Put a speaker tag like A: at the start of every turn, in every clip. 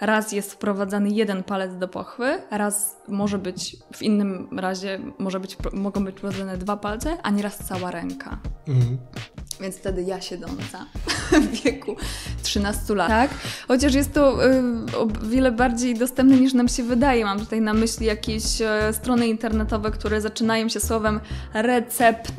A: raz jest wprowadzany jeden palec do pochwy, raz może być, w innym razie może być, mogą być wprowadzane dwa palce, a nieraz cała ręka. Mhm. Więc wtedy ja siedząca w wieku 13 lat. Tak? Chociaż jest to y, o wiele bardziej dostępne niż nam się wydaje. Mam tutaj na myśli jakieś e, strony internetowe, które zaczynają się słowem recept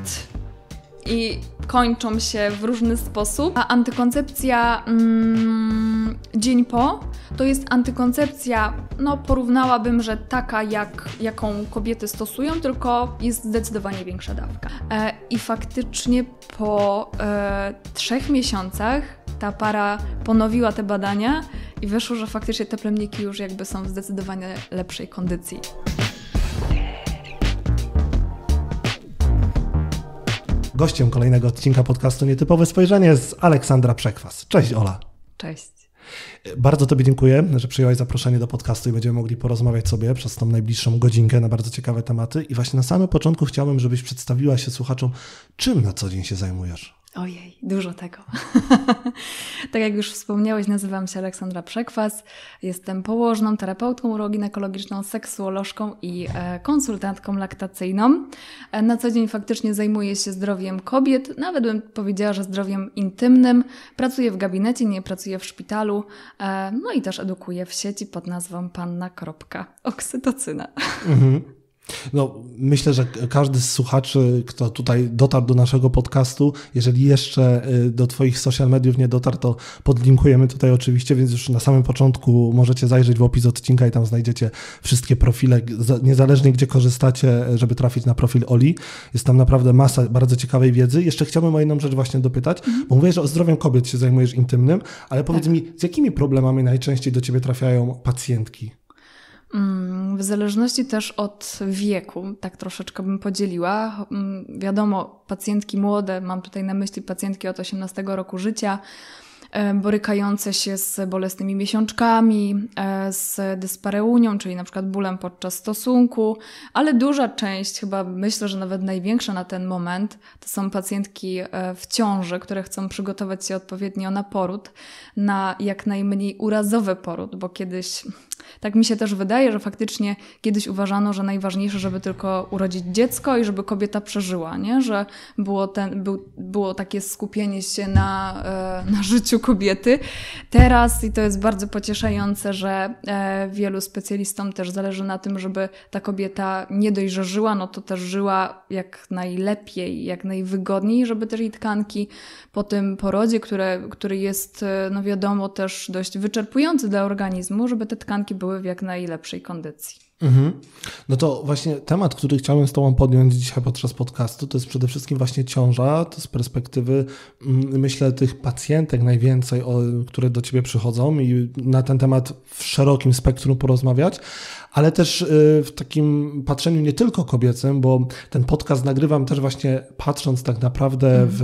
A: i kończą się w różny sposób, a antykoncepcja mm, dzień po to jest antykoncepcja, no porównałabym, że taka jak jaką kobiety stosują, tylko jest zdecydowanie większa dawka. E, I faktycznie po e, trzech miesiącach ta para ponowiła te badania i wyszło, że faktycznie te plemniki już jakby są w zdecydowanie lepszej kondycji.
B: Gościem kolejnego odcinka podcastu Nietypowe Spojrzenie z Aleksandra Przekwas. Cześć Ola. Cześć. Bardzo Tobie dziękuję, że przyjęłaś zaproszenie do podcastu i będziemy mogli porozmawiać sobie przez tą najbliższą godzinkę na bardzo ciekawe tematy. I właśnie na samym początku chciałbym, żebyś przedstawiła się słuchaczom, czym na co dzień się zajmujesz.
A: Ojej, dużo tego. tak jak już wspomniałeś, nazywam się Aleksandra Przekwas. Jestem położną, terapeutką uroginekologiczną, seksuolożką i e, konsultantką laktacyjną. E, na co dzień faktycznie zajmuję się zdrowiem kobiet, nawet bym powiedziała, że zdrowiem intymnym. Pracuję w gabinecie, nie pracuję w szpitalu. E, no i też edukuję w sieci pod nazwą panna.oksytocyna.
B: Mhm. No, myślę, że każdy z słuchaczy, kto tutaj dotarł do naszego podcastu, jeżeli jeszcze y, do Twoich social mediów nie dotarł, to podlinkujemy tutaj oczywiście, więc już na samym początku możecie zajrzeć w opis odcinka i tam znajdziecie wszystkie profile, niezależnie gdzie korzystacie, e, żeby trafić na profil Oli. Jest tam naprawdę masa bardzo ciekawej wiedzy. Jeszcze chciałbym o jedną rzecz właśnie dopytać, mhm. bo mówię, że o zdrowiu kobiet się zajmujesz intymnym, ale powiedz tak. mi, z jakimi problemami najczęściej do Ciebie trafiają pacjentki?
A: Mm, w zależności też od wieku, tak troszeczkę bym podzieliła. Mm, wiadomo, pacjentki młode, mam tutaj na myśli pacjentki od 18 roku życia, borykające się z bolesnymi miesiączkami, e, z dyspareunią, czyli na przykład bólem podczas stosunku, ale duża część, chyba myślę, że nawet największa na ten moment, to są pacjentki e, w ciąży, które chcą przygotować się odpowiednio na poród, na jak najmniej urazowy poród, bo kiedyś tak mi się też wydaje, że faktycznie kiedyś uważano, że najważniejsze, żeby tylko urodzić dziecko i żeby kobieta przeżyła, nie? Że było, ten, był, było takie skupienie się na, e, na życiu kobiety. Teraz, i to jest bardzo pocieszające, że e, wielu specjalistom też zależy na tym, żeby ta kobieta nie dość, że żyła, no to też żyła jak najlepiej, jak najwygodniej, żeby też jej tkanki po tym porodzie, które, który jest, e, no wiadomo, też dość wyczerpujący dla organizmu, żeby te tkanki były w jak najlepszej kondycji.
B: Mhm. No to właśnie temat, który chciałem z Tobą podjąć dzisiaj podczas podcastu, to jest przede wszystkim właśnie ciąża, to z perspektywy, mm, myślę, tych pacjentek najwięcej, które do Ciebie przychodzą i na ten temat w szerokim spektrum porozmawiać, ale też y, w takim patrzeniu nie tylko kobiecym, bo ten podcast nagrywam też właśnie patrząc tak naprawdę mhm. w,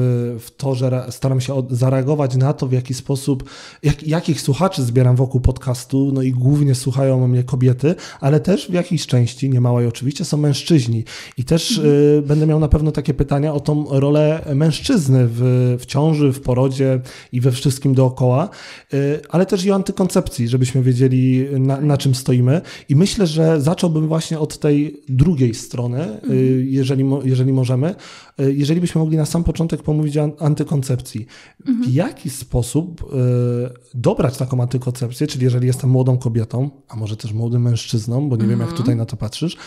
B: w to, że staram się zareagować na to, w jaki sposób, jak, jakich słuchaczy zbieram wokół podcastu, no i głównie słuchają mnie kobiety, ale też w jakiejś części, niemałej oczywiście, są mężczyźni. I też mhm. y, będę miał na pewno takie pytania o tą rolę mężczyzny w, w ciąży, w porodzie i we wszystkim dookoła, y, ale też i o antykoncepcji, żebyśmy wiedzieli na, na czym stoimy. I myślę, myślę, że zacząłbym właśnie od tej drugiej strony, y, mhm. jeżeli, jeżeli możemy. Y, jeżeli byśmy mogli na sam początek pomówić o antykoncepcji. Mhm. W jaki sposób y, dobrać taką antykoncepcję, czyli jeżeli jestem młodą kobietą, a może też młodym mężczyzną, bo nie mhm. wiem jak mhm. tutaj na to patrzysz,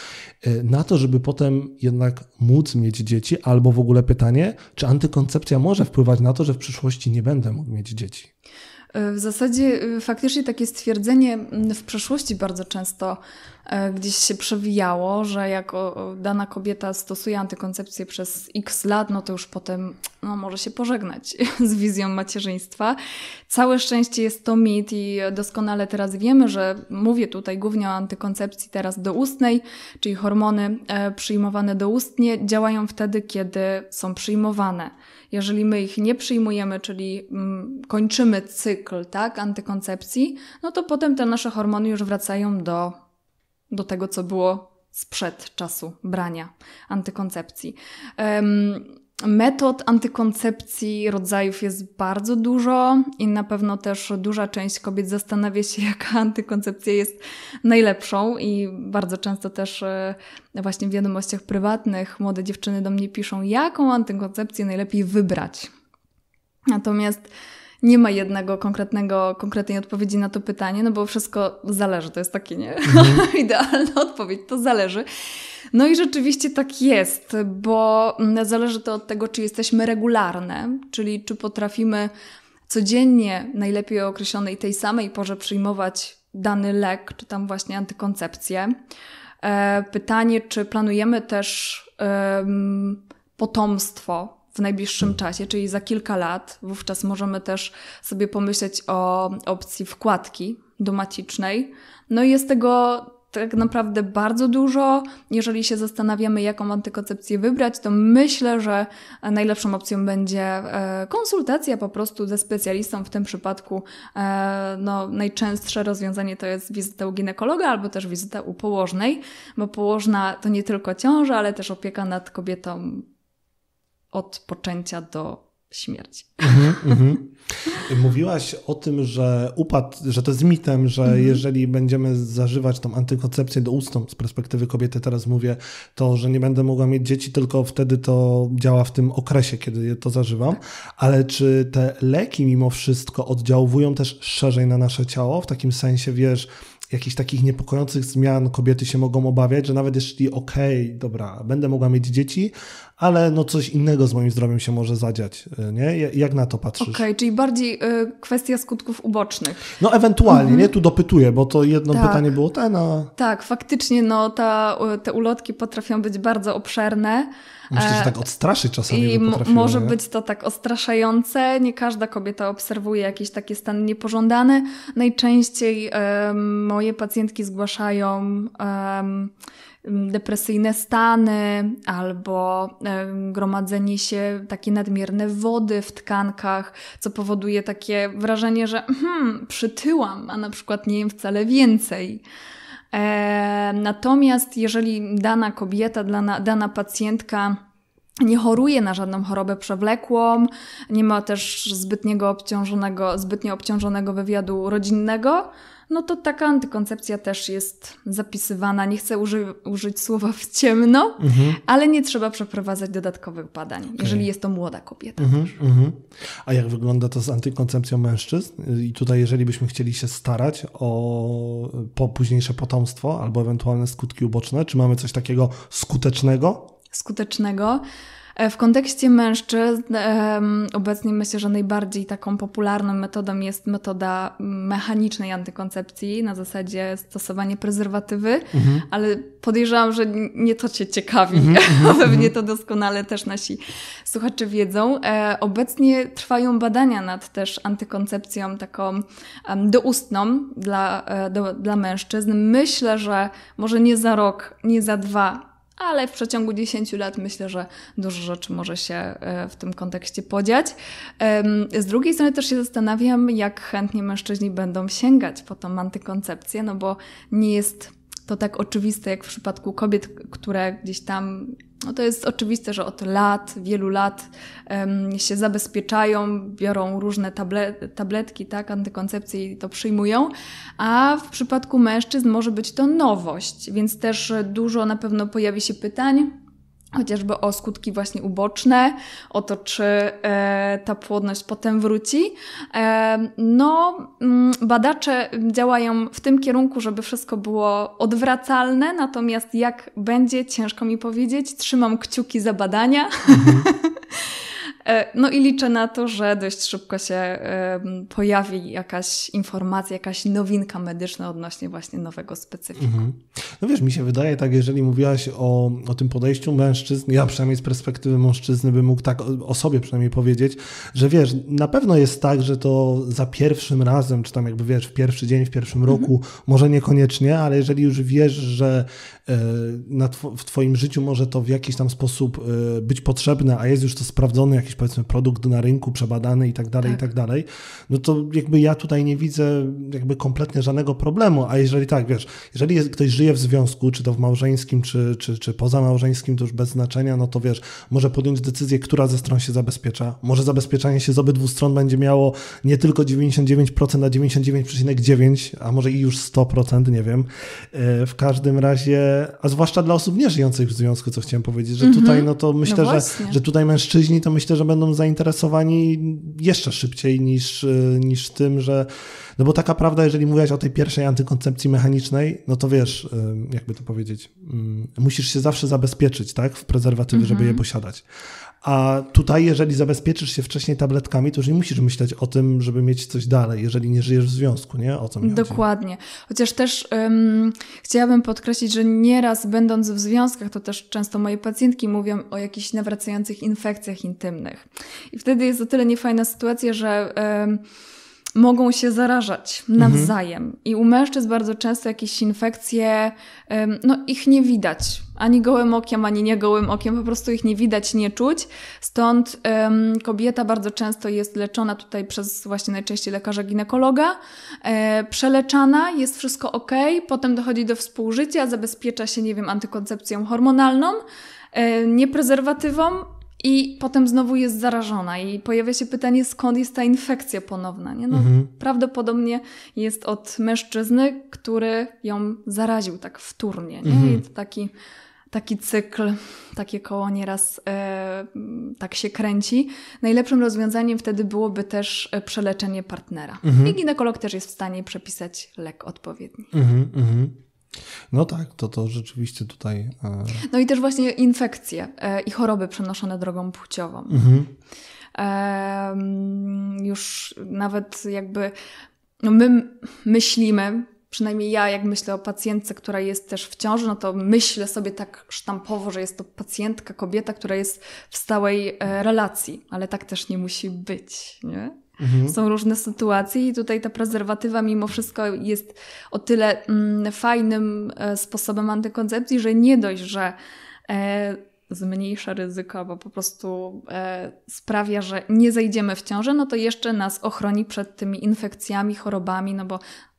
B: na to, żeby potem jednak móc mieć dzieci, albo w ogóle pytanie, czy antykoncepcja może wpływać na to, że w przyszłości nie będę mógł mieć dzieci?
A: W zasadzie y, faktycznie takie stwierdzenie w przeszłości bardzo często E, gdzieś się przewijało, że jak dana kobieta stosuje antykoncepcję przez x lat, no to już potem no, może się pożegnać z wizją macierzyństwa. Całe szczęście jest to mit i doskonale teraz wiemy, że mówię tutaj głównie o antykoncepcji teraz doustnej, czyli hormony e, przyjmowane doustnie działają wtedy, kiedy są przyjmowane. Jeżeli my ich nie przyjmujemy, czyli mm, kończymy cykl tak, antykoncepcji, no to potem te nasze hormony już wracają do do tego, co było sprzed czasu brania antykoncepcji. Metod antykoncepcji, rodzajów jest bardzo dużo i na pewno też duża część kobiet zastanawia się, jaka antykoncepcja jest najlepszą i bardzo często też e, właśnie w wiadomościach prywatnych młode dziewczyny do mnie piszą, jaką antykoncepcję najlepiej wybrać. Natomiast nie ma jednego konkretnego, konkretnej odpowiedzi na to pytanie, no bo wszystko zależy, to jest takie, nie? Mhm. Idealna odpowiedź, to zależy. No i rzeczywiście tak jest, bo zależy to od tego, czy jesteśmy regularne, czyli czy potrafimy codziennie, najlepiej o określonej tej samej porze przyjmować dany lek, czy tam właśnie antykoncepcję. E, pytanie, czy planujemy też um, potomstwo w najbliższym czasie, czyli za kilka lat. Wówczas możemy też sobie pomyśleć o opcji wkładki domacicznej. No i jest tego tak naprawdę bardzo dużo. Jeżeli się zastanawiamy, jaką antykoncepcję wybrać, to myślę, że najlepszą opcją będzie e, konsultacja po prostu ze specjalistą. W tym przypadku e, no, najczęstsze rozwiązanie to jest wizyta u ginekologa albo też wizyta u położnej, bo położna to nie tylko ciąża, ale też opieka nad kobietą od poczęcia do śmierci.
B: Mhm, mhm. Mówiłaś o tym, że upad, że to jest mitem, że mhm. jeżeli będziemy zażywać tą antykoncepcję do ustąp z perspektywy kobiety, teraz mówię to, że nie będę mogła mieć dzieci, tylko wtedy to działa w tym okresie, kiedy to zażywam. Tak. Ale czy te leki mimo wszystko oddziałują też szerzej na nasze ciało? W takim sensie, wiesz, jakichś takich niepokojących zmian kobiety się mogą obawiać, że nawet jeśli okej, okay, dobra, będę mogła mieć dzieci, ale no coś innego z moim zdrowiem się może zadziać, y, nie? Jak na to patrzysz? Okej, okay,
A: czyli bardziej y, kwestia skutków ubocznych.
B: No ewentualnie, mm -hmm. nie? Tu dopytuję, bo to jedno tak. pytanie było ten, no.
A: a... Tak, faktycznie no ta, y, te ulotki potrafią być bardzo obszerne.
B: Myślę, że e, tak odstraszy czasami. I może nie? być
A: to tak odstraszające. Nie każda kobieta obserwuje jakiś taki stan niepożądany. Najczęściej y, moje pacjentki zgłaszają... Y, Mm, depresyjne stany albo gromadzenie się takie nadmierne wody w tkankach, co powoduje takie wrażenie, że hmm, przytyłam, a na przykład nie jem wcale więcej. E, natomiast jeżeli dana kobieta, dana, dana pacjentka nie choruje na żadną chorobę przewlekłą, nie ma też zbytniego obciążonego, zbytnio obciążonego wywiadu rodzinnego, no to taka antykoncepcja też jest zapisywana. Nie chcę uży użyć słowa w ciemno, mhm. ale nie trzeba przeprowadzać dodatkowych badań, okay. jeżeli jest to młoda kobieta.
B: Mhm, mhm. A jak wygląda to z antykoncepcją mężczyzn? I tutaj, jeżeli byśmy chcieli się starać o po późniejsze potomstwo albo ewentualne skutki uboczne, czy mamy coś takiego skutecznego?
A: Skutecznego. E, w kontekście mężczyzn obecnie myślę, że najbardziej taką popularną metodą jest metoda mechanicznej antykoncepcji, na zasadzie stosowanie prezerwatywy, mhm. ale podejrzewam, że nie to Cię ciekawi. Mhm, mhm, mhm. Pewnie to doskonale też nasi słuchacze wiedzą. E, obecnie trwają badania nad też antykoncepcją taką doustną dla, e, do, dla mężczyzn. Myślę, że może nie za rok, nie za dwa, ale w przeciągu 10 lat myślę, że dużo rzeczy może się e, w tym kontekście podziać. Z drugiej strony też się zastanawiam, jak chętnie mężczyźni będą sięgać po tą antykoncepcję, no bo nie jest to tak oczywiste jak w przypadku kobiet, które gdzieś tam no to jest oczywiste, że od lat, wielu lat um, się zabezpieczają, biorą różne table tabletki, tak, antykoncepcje i to przyjmują, a w przypadku mężczyzn może być to nowość, więc też dużo na pewno pojawi się pytań, chociażby o skutki właśnie uboczne, o to, czy e, ta płodność potem wróci. E, no, mm, badacze działają w tym kierunku, żeby wszystko było odwracalne, natomiast jak będzie, ciężko mi powiedzieć. Trzymam kciuki za badania. Mhm. E, no i liczę na to, że dość szybko się pojawi jakaś informacja, jakaś nowinka medyczna odnośnie właśnie nowego specyfiku. Mhm.
B: No wiesz, mi się wydaje tak, jeżeli mówiłaś o, o tym podejściu mężczyzn, ja przynajmniej z perspektywy mężczyzny bym mógł tak o sobie przynajmniej powiedzieć, że wiesz, na pewno jest tak, że to za pierwszym razem, czy tam jakby wiesz, w pierwszy dzień, w pierwszym mhm. roku, może niekoniecznie, ale jeżeli już wiesz, że e, w Twoim życiu może to w jakiś tam sposób e, być potrzebne, a jest już to sprawdzone, jakiś powiedzmy produkt na rynku przebadany i tak dalej, i tak. tak dalej, no to jakby ja tutaj nie widzę jakby kompletnie żadnego problemu, a jeżeli tak, wiesz, jeżeli jest, ktoś żyje w związku, czy to w małżeńskim, czy, czy, czy pozamałżeńskim, to już bez znaczenia, no to wiesz, może podjąć decyzję, która ze stron się zabezpiecza, może zabezpieczanie się z obydwu stron będzie miało nie tylko 99%, a 99,9%, a może i już 100%, nie wiem, e, w każdym razie, a zwłaszcza dla osób nie żyjących w związku, co chciałem powiedzieć, że mhm. tutaj, no to no myślę, no że, że tutaj mężczyźni, to myślę, że będą zainteresowani jeszcze szybciej niż, y, niż tym, że. No bo taka prawda, jeżeli mówiłaś o tej pierwszej antykoncepcji mechanicznej, no to wiesz, y, jakby to powiedzieć, mm, musisz się zawsze zabezpieczyć, tak, w prezerwatywy, mhm. żeby je mhm. posiadać. A tutaj, jeżeli zabezpieczysz się wcześniej tabletkami, to już nie musisz myśleć o tym, żeby mieć coś dalej, jeżeli nie żyjesz w związku, nie? O co mi
A: Dokładnie. Chodzi? Chociaż też um, chciałabym podkreślić, że nieraz będąc w związkach, to też często moje pacjentki mówią o jakichś nawracających infekcjach intymnych. I wtedy jest o tyle niefajna sytuacja, że. Um, mogą się zarażać mhm. nawzajem. Mhm. I u mężczyzn bardzo często jakieś infekcje, no ich nie widać ani gołym okiem, ani nie gołym okiem, po prostu ich nie widać, nie czuć. Stąd ym, kobieta bardzo często jest leczona tutaj przez właśnie najczęściej lekarza ginekologa, yy, przeleczana, jest wszystko ok, potem dochodzi do współżycia, zabezpiecza się, nie wiem, antykoncepcją hormonalną, yy, i potem znowu jest zarażona i pojawia się pytanie, skąd jest ta infekcja ponowna. Nie? No, mhm. Prawdopodobnie jest od mężczyzny, który ją zaraził tak wtórnie. Nie? Mhm. to taki taki cykl, takie koło nieraz e, tak się kręci. Najlepszym rozwiązaniem wtedy byłoby też e, przeleczenie partnera. Mhm. I ginekolog też jest w stanie przepisać lek odpowiedni.
B: Mhm, mhm. No tak, to to rzeczywiście tutaj. E...
A: No i też właśnie infekcje e, i choroby przenoszone drogą płciową. Mhm. E, już nawet jakby no my myślimy, przynajmniej ja, jak myślę o pacjentce, która jest też w ciąży, no to myślę sobie tak sztampowo, że jest to pacjentka, kobieta, która jest w stałej e, relacji, ale tak też nie musi być, nie? Mhm. Są różne sytuacje i tutaj ta prezerwatywa mimo wszystko jest o tyle mm, fajnym e, sposobem antykoncepcji, że nie dość, że e, zmniejsza ryzyko, bo po prostu e, sprawia, że nie zejdziemy w ciążę, no to jeszcze nas ochroni przed tymi infekcjami, chorobami, no bo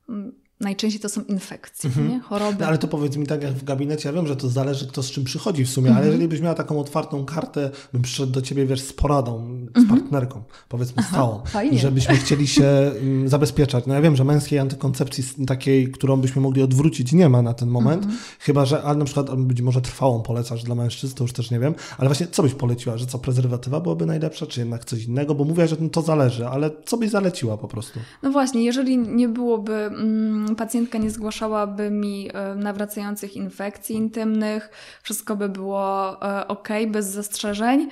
A: mm, najczęściej to są infekcje, mhm. nie?
B: choroby. No, ale to powiedz mi tak jak w gabinecie, ja wiem, że to zależy kto z czym przychodzi w sumie, mhm. ale jeżeli byś miała taką otwartą kartę, bym przyszedł do ciebie, wiesz, z poradą, z mhm. partnerką, powiedzmy Aha, stało, żebyśmy chcieli się mm, zabezpieczać. No ja wiem, że męskiej antykoncepcji takiej, którą byśmy mogli odwrócić nie ma na ten moment, mhm. chyba, że ale na przykład być może trwałą polecasz dla mężczyzn, to już też nie wiem, ale właśnie co byś poleciła, że co, prezerwatywa byłaby najlepsza, czy jednak coś innego, bo mówię, że to zależy, ale co byś zaleciła po prostu?
A: No właśnie, jeżeli nie byłoby... Mm, pacjentka nie zgłaszałaby mi e, nawracających infekcji intymnych, wszystko by było e, ok, bez zastrzeżeń.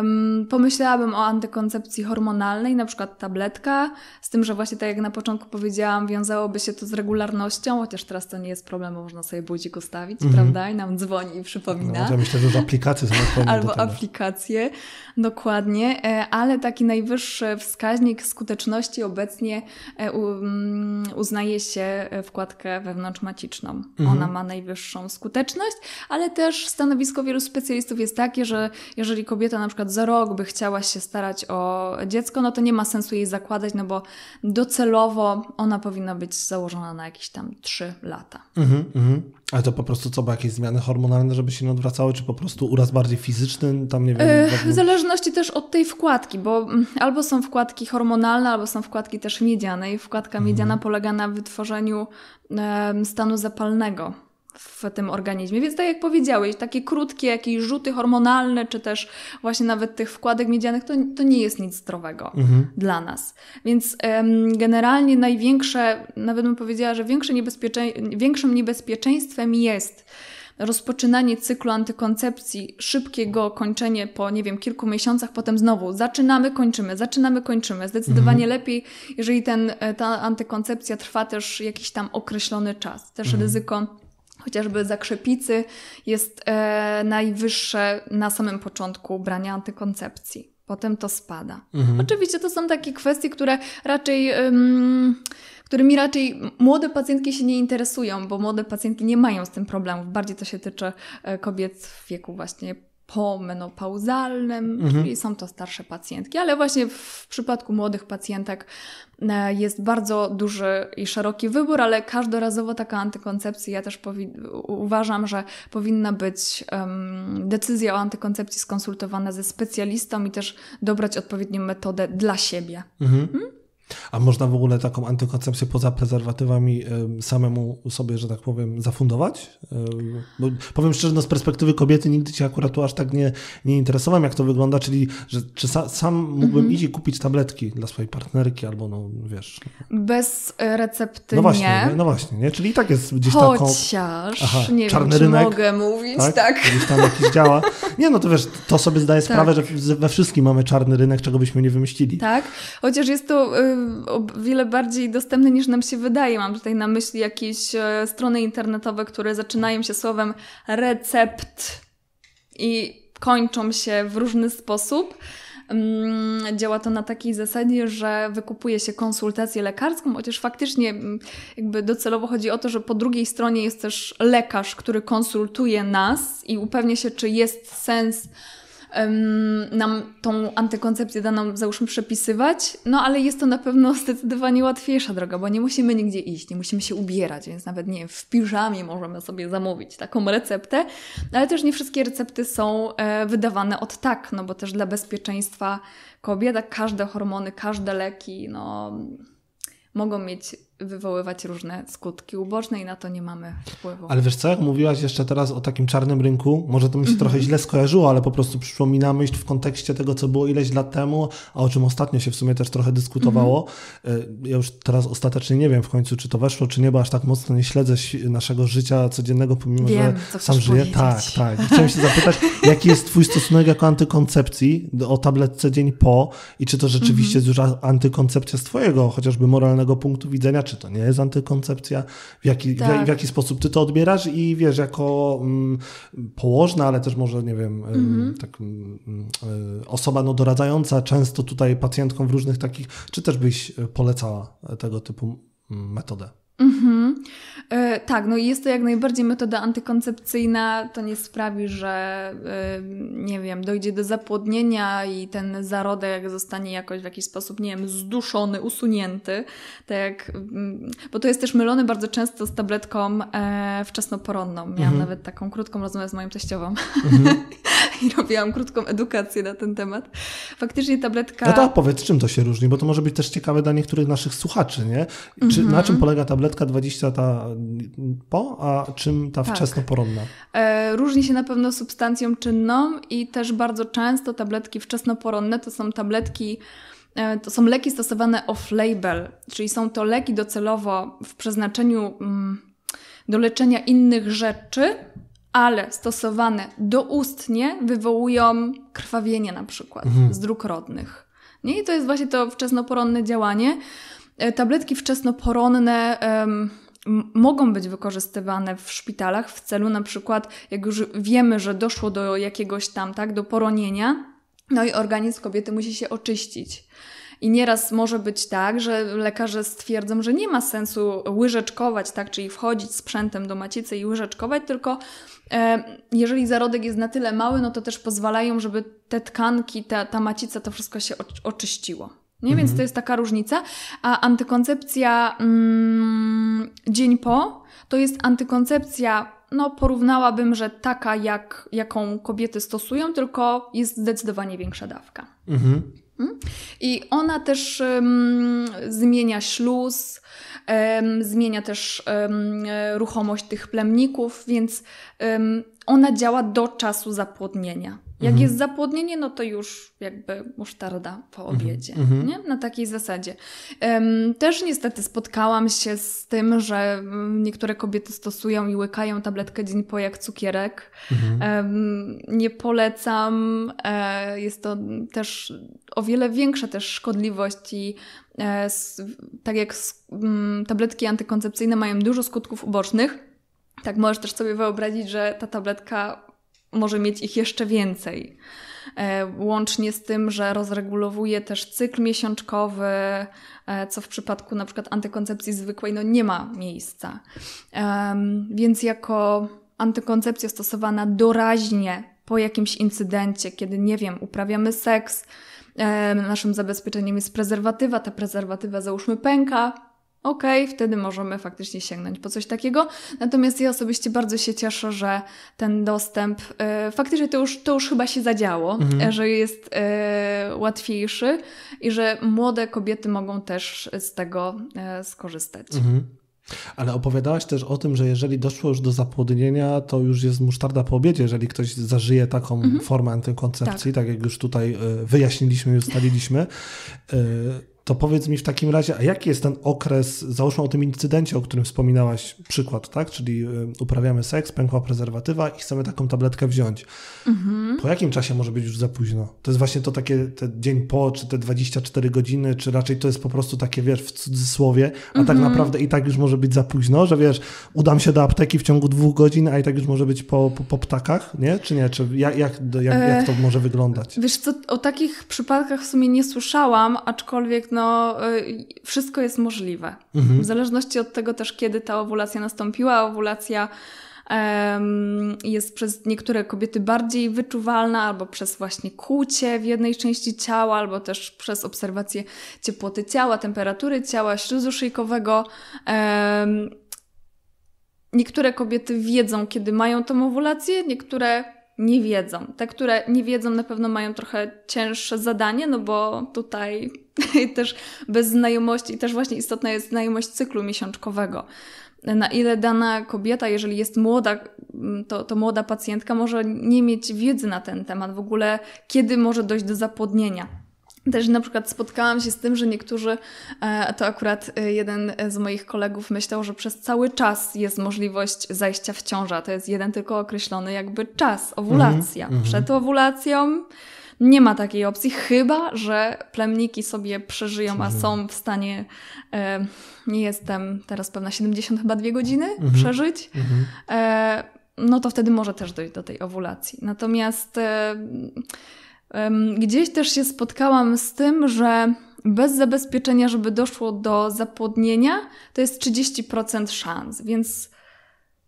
A: Um, pomyślałabym o antykoncepcji hormonalnej, na przykład tabletka, z tym, że właśnie tak jak na początku powiedziałam, wiązałoby się to z regularnością, chociaż teraz to nie jest problem, bo można sobie budzik ustawić, mm -hmm. prawda? I nam dzwoni i przypomina. No, ja myślę, że już
B: aplikacje są Albo
A: aplikacje, dokładnie, e, ale taki najwyższy wskaźnik skuteczności obecnie e, mm, uznaje się e, wkładkę wewnątrzmaciczną. Mm -hmm. Ona mhm. ma najwyższą skuteczność, ale też stanowisko wielu specjalistów jest takie, że jeżeli kobieta na przykład za rok by chciała się starać o dziecko, no to nie ma sensu jej zakładać, no bo docelowo ona powinna być założona na jakieś tam 3 lata.
B: Mhm, mhm. Ale to po prostu co, bo jakieś zmiany hormonalne, żeby się nie odwracały, czy po prostu uraz bardziej fizyczny, tam nie wiem. Yy, w
A: zależności też od tej wkładki, bo mm, albo są wkładki hormonalne, albo są wkładki też miedziane i wkładka miedziana mhm. polega na wytworzeniu stanu zapalnego w tym organizmie. Więc tak jak powiedziałeś, takie krótkie jakieś rzuty hormonalne, czy też właśnie nawet tych wkładek miedzianych, to, to nie jest nic zdrowego mhm. dla nas. Więc ym, generalnie największe, nawet bym powiedziała, że większe niebezpiecze... większym niebezpieczeństwem jest rozpoczynanie cyklu antykoncepcji, szybkiego kończenie po, nie wiem, kilku miesiącach, potem znowu zaczynamy, kończymy, zaczynamy, kończymy. Zdecydowanie mhm. lepiej, jeżeli ten, e, ta antykoncepcja trwa też jakiś tam określony czas. Też mhm. ryzyko chociażby zakrzepicy, jest e, najwyższe na samym początku brania antykoncepcji. Potem to spada. Mhm. Oczywiście to są takie kwestie, które raczej. Ym, którymi raczej młode pacjentki się nie interesują, bo młode pacjentki nie mają z tym problemów. Bardziej to się tyczy e, kobiet w wieku właśnie pomenopauzalnym, mhm. czyli są to starsze pacjentki, ale właśnie w przypadku młodych pacjentek jest bardzo duży i szeroki wybór, ale każdorazowo taka antykoncepcja, ja też uważam, że powinna być um, decyzja o antykoncepcji skonsultowana ze specjalistą i też dobrać odpowiednią metodę dla siebie.
B: Mhm. Hmm? A można w ogóle taką antykoncepcję poza prezerwatywami samemu sobie, że tak powiem, zafundować? Bo powiem szczerze, no z perspektywy kobiety nigdy cię akurat tu aż tak nie, nie interesowałem, jak to wygląda, czyli że, czy sa, sam mógłbym mhm. iść i kupić tabletki dla swojej partnerki albo no wiesz.
A: No. Bez e, recepty no właśnie, nie. No, no właśnie,
B: nie? czyli i tak jest gdzieś taką... Chociaż, Aha, nie czarny wiem, rynek, mogę mówić, tak? tak. Gdzieś tam jakiś działa. Nie no, to wiesz, to sobie zdaję tak. sprawę, że we wszystkim mamy czarny rynek, czego byśmy nie wymyślili.
A: Tak, chociaż jest to wiele bardziej dostępny niż nam się wydaje. Mam tutaj na myśli jakieś e, strony internetowe, które zaczynają się słowem recept i kończą się w różny sposób. Mm, działa to na takiej zasadzie, że wykupuje się konsultację lekarską, chociaż faktycznie mm, jakby docelowo chodzi o to, że po drugiej stronie jest też lekarz, który konsultuje nas i upewnia się, czy jest sens nam tą antykoncepcję daną, załóżmy, przepisywać, no ale jest to na pewno zdecydowanie łatwiejsza droga, bo nie musimy nigdzie iść, nie musimy się ubierać, więc nawet nie w piżamie możemy sobie zamówić taką receptę, no ale też nie wszystkie recepty są e, wydawane od tak, no bo też dla bezpieczeństwa kobiet, tak, każde hormony, każde leki, no mogą mieć wywoływać różne skutki uboczne i na to nie mamy wpływu.
B: Ale wiesz co, jak mówiłaś jeszcze teraz o takim czarnym rynku, może to mi się mhm. trochę źle skojarzyło, ale po prostu przypomina myśl w kontekście tego, co było ileś lat temu, a o czym ostatnio się w sumie też trochę dyskutowało. Mhm. Y, ja już teraz ostatecznie nie wiem w końcu, czy to weszło, czy nie, bo aż tak mocno nie śledzę naszego życia codziennego, pomimo, wiem, że sam żyję. Tak, tak. Chciałem się zapytać, jaki jest twój stosunek jako antykoncepcji o tabletce dzień po i czy to rzeczywiście mhm. jest już antykoncepcja z twojego chociażby moralnego punktu widzenia, czy to nie jest antykoncepcja, w jaki, tak. w, w, jaki sposób ty to odbierasz i wiesz, jako mm, położna, ale też może, nie wiem, mhm. tak, mm, e, osoba no, doradzająca często tutaj pacjentkom w różnych takich, czy też byś e, polecała tego typu mm, metodę?
A: Mhm. E, tak, no i jest to jak najbardziej metoda antykoncepcyjna. To nie sprawi, że e, nie wiem, dojdzie do zapłodnienia i ten zarodek zostanie jakoś w jakiś sposób, nie wiem, zduszony, usunięty. Tak, mm, bo to jest też mylone bardzo często z tabletką e, wczesnoporonną. Miałam mhm. nawet taką krótką rozmowę z moją teściową. Mhm. I robiłam krótką edukację na ten temat. Faktycznie tabletka. No to
B: powiedz, czym to się różni, bo to może być też ciekawe dla niektórych naszych słuchaczy, nie? Czy, mhm. Na czym polega tabletka? tabletka 20 ta po, a czym ta tak. wczesnoporonna?
A: E, różni się na pewno substancją czynną i też bardzo często tabletki wczesnoporonne to są tabletki e, to są leki stosowane off-label, czyli są to leki docelowo w przeznaczeniu mm, do leczenia innych rzeczy, ale stosowane doustnie wywołują krwawienie na przykład mhm. z dróg rodnych. Nie? I to jest właśnie to wczesnoporonne działanie. E, tabletki wczesnoporonne mogą być wykorzystywane w szpitalach w celu na przykład, jak już wiemy, że doszło do jakiegoś tam, tak, do poronienia, no i organizm kobiety musi się oczyścić. I nieraz może być tak, że lekarze stwierdzą, że nie ma sensu łyżeczkować, tak, czyli wchodzić sprzętem do macicy i łyżeczkować, tylko e, jeżeli zarodek jest na tyle mały, no to też pozwalają, żeby te tkanki, ta, ta macica, to wszystko się oczyściło. Nie? Mhm. Więc to jest taka różnica. A antykoncepcja mm, dzień po to jest antykoncepcja, no porównałabym, że taka, jak, jaką kobiety stosują, tylko jest zdecydowanie większa dawka. Mhm. Mm? I ona też um, zmienia śluz, um, zmienia też um, ruchomość tych plemników, więc ona działa do czasu zapłodnienia. Jak mhm. jest zapłodnienie, no to już jakby musztarda po mhm. obiedzie, mhm. nie? Na takiej zasadzie. też niestety spotkałam się z tym, że mm, niektóre kobiety stosują i łykają tabletkę dzień po jak cukierek. Mhm. nie polecam. E, jest to też o wiele większa też szkodliwość i e, tak jak mm, tabletki antykoncepcyjne mają dużo skutków ubocznych, tak możesz też sobie wyobrazić, że ta tabletka może mieć ich jeszcze więcej. E, łącznie z tym, że rozregulowuje też cykl miesiączkowy, e, co w przypadku na przykład antykoncepcji zwykłej no nie ma miejsca. Więc jako antykoncepcja stosowana doraźnie po jakimś incydencie, kiedy nie wiem, uprawiamy seks, naszym zabezpieczeniem jest prezerwatywa, ta prezerwatywa załóżmy pęka, ok, wtedy możemy faktycznie sięgnąć po coś takiego. Natomiast ja osobiście bardzo się cieszę, że ten dostęp, e, faktycznie to już, to już chyba się zadziało, mhm. E, że jest e, łatwiejszy i że młode kobiety mogą też z tego e, skorzystać.
B: Mhm. Ale opowiadałaś też o tym, że jeżeli doszło już do zapłodnienia, to już jest musztarda po obiedzie, jeżeli ktoś zażyje taką mhm. formę antykoncepcji, tak. tak jak już tutaj e, wyjaśniliśmy i ustaliliśmy. E, to powiedz mi w takim razie, a jaki jest ten okres, załóżmy o tym incydencie, o którym wspominałaś, przykład, tak? Czyli y, uprawiamy seks, pękła prezerwatywa i chcemy taką tabletkę wziąć. Mhm. Po jakim czasie może być już za późno? To jest właśnie to takie ten dzień po, czy te 24 godziny, czy raczej to jest po prostu takie, wiesz, w cudzysłowie, a tak mhm. tak naprawdę i tak już może być za późno, że wiesz, udam się do apteki w ciągu dwóch godzin, a i tak już może być po, po, po ptakach, nie? Czy nie? Czy jak, jak, jak, jak to może wyglądać?
A: Wiesz co, o takich przypadkach w sumie nie słyszałam, aczkolwiek no y, wszystko jest możliwe. Mhm. W zależności od tego też, kiedy ta owulacja nastąpiła, owulacja jest przez niektóre kobiety bardziej wyczuwalna, albo przez właśnie kłucie w jednej części ciała, albo też przez obserwację ciepłoty ciała, temperatury ciała, śluzu szyjkowego. Niektóre kobiety wiedzą, kiedy mają tą owulację, niektóre nie wiedzą. Te, które nie wiedzą, na pewno mają trochę cięższe zadanie, no bo tutaj też bez znajomości, i też właśnie istotna jest znajomość cyklu miesiączkowego. Na ile dana kobieta, jeżeli jest młoda, mm, to, to młoda pacjentka może nie mieć wiedzy na ten temat, w ogóle kiedy może dojść do zapłodnienia. Też na przykład spotkałam się z tym, że niektórzy, e, to akurat e, jeden z moich kolegów myślał, że przez cały czas jest możliwość zajścia w ciąża. To jest jeden tylko określony jakby czas, owulacja. Mm -hmm. Przed owulacją, nie ma takiej opcji, chyba że plemniki sobie przeżyją, a mhm. są w stanie, e, nie jestem teraz pewna, 70 chyba dwie godziny mhm. przeżyć. Mhm. E, no to wtedy może też dojść do tej owulacji. Natomiast e, gdzieś też się spotkałam z tym, że bez zabezpieczenia, żeby doszło do zapłodnienia, to jest 30% szans, więc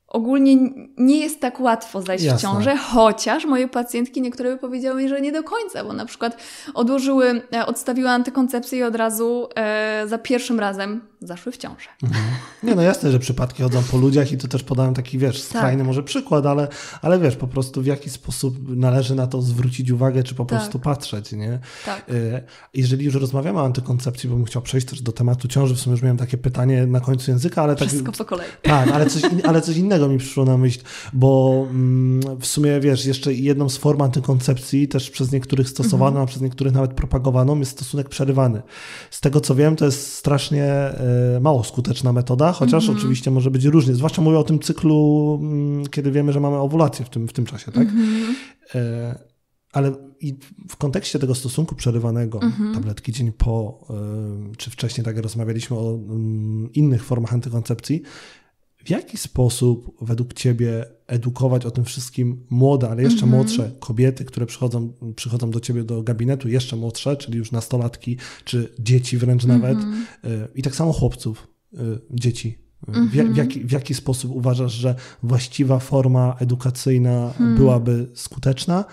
A: ogólnie nie jest tak łatwo zajść Jasne. w ciążę, chociaż moje pacjentki niektóre by powiedziały mi, że nie do końca, bo na przykład odłożyły, e, odstawiły antykoncepcję i od razu e, za pierwszym razem zaszły w ciążę.
B: Mhm. Nie, no jasne, że przypadki chodzą po ludziach i to też podałem taki, wiesz, tak. skrajny tak. może przykład, ale, ale wiesz, po prostu w jaki sposób należy na to zwrócić uwagę, czy po tak. prostu patrzeć, nie? Tak. Y, jeżeli już rozmawiamy o antykoncepcji, bo bym chciał przejść też do tematu ciąży, w sumie już miałem takie pytanie na końcu języka, ale tak... Wszystko po kolei. Tak, ale coś, in, ale coś innego mi przyszło na myśl, bo mm, w sumie, wiesz, jeszcze jedną z form antykoncepcji, też przez niektórych stosowaną, mhm. a przez niektórych nawet propagowaną, jest stosunek przerywany. Z tego, co wiem, to jest strasznie y, E, mało skuteczna metoda, chociaż mm -hmm. oczywiście może być różnie. Zwłaszcza mówię o tym cyklu, mm, kiedy wiemy, że mamy owulację w tym, w tym czasie, tak? Mm -hmm. Ale i w kontekście tego stosunku przerywanego mm -hmm. tabletki dzień po, e, czy wcześniej tak jak rozmawialiśmy o mm, innych formach antykoncepcji, w jaki sposób według Ciebie edukować o tym wszystkim młode, ale jeszcze mm -hmm. młodsze kobiety, które przychodzą, przychodzą do Ciebie do gabinetu, jeszcze młodsze, czyli już nastolatki, czy dzieci wręcz mm -hmm. nawet, y, i tak samo chłopców, y, dzieci? Y, w, w, mhm. jaki, w jaki sposób uważasz, że właściwa forma edukacyjna hmm. byłaby skuteczna?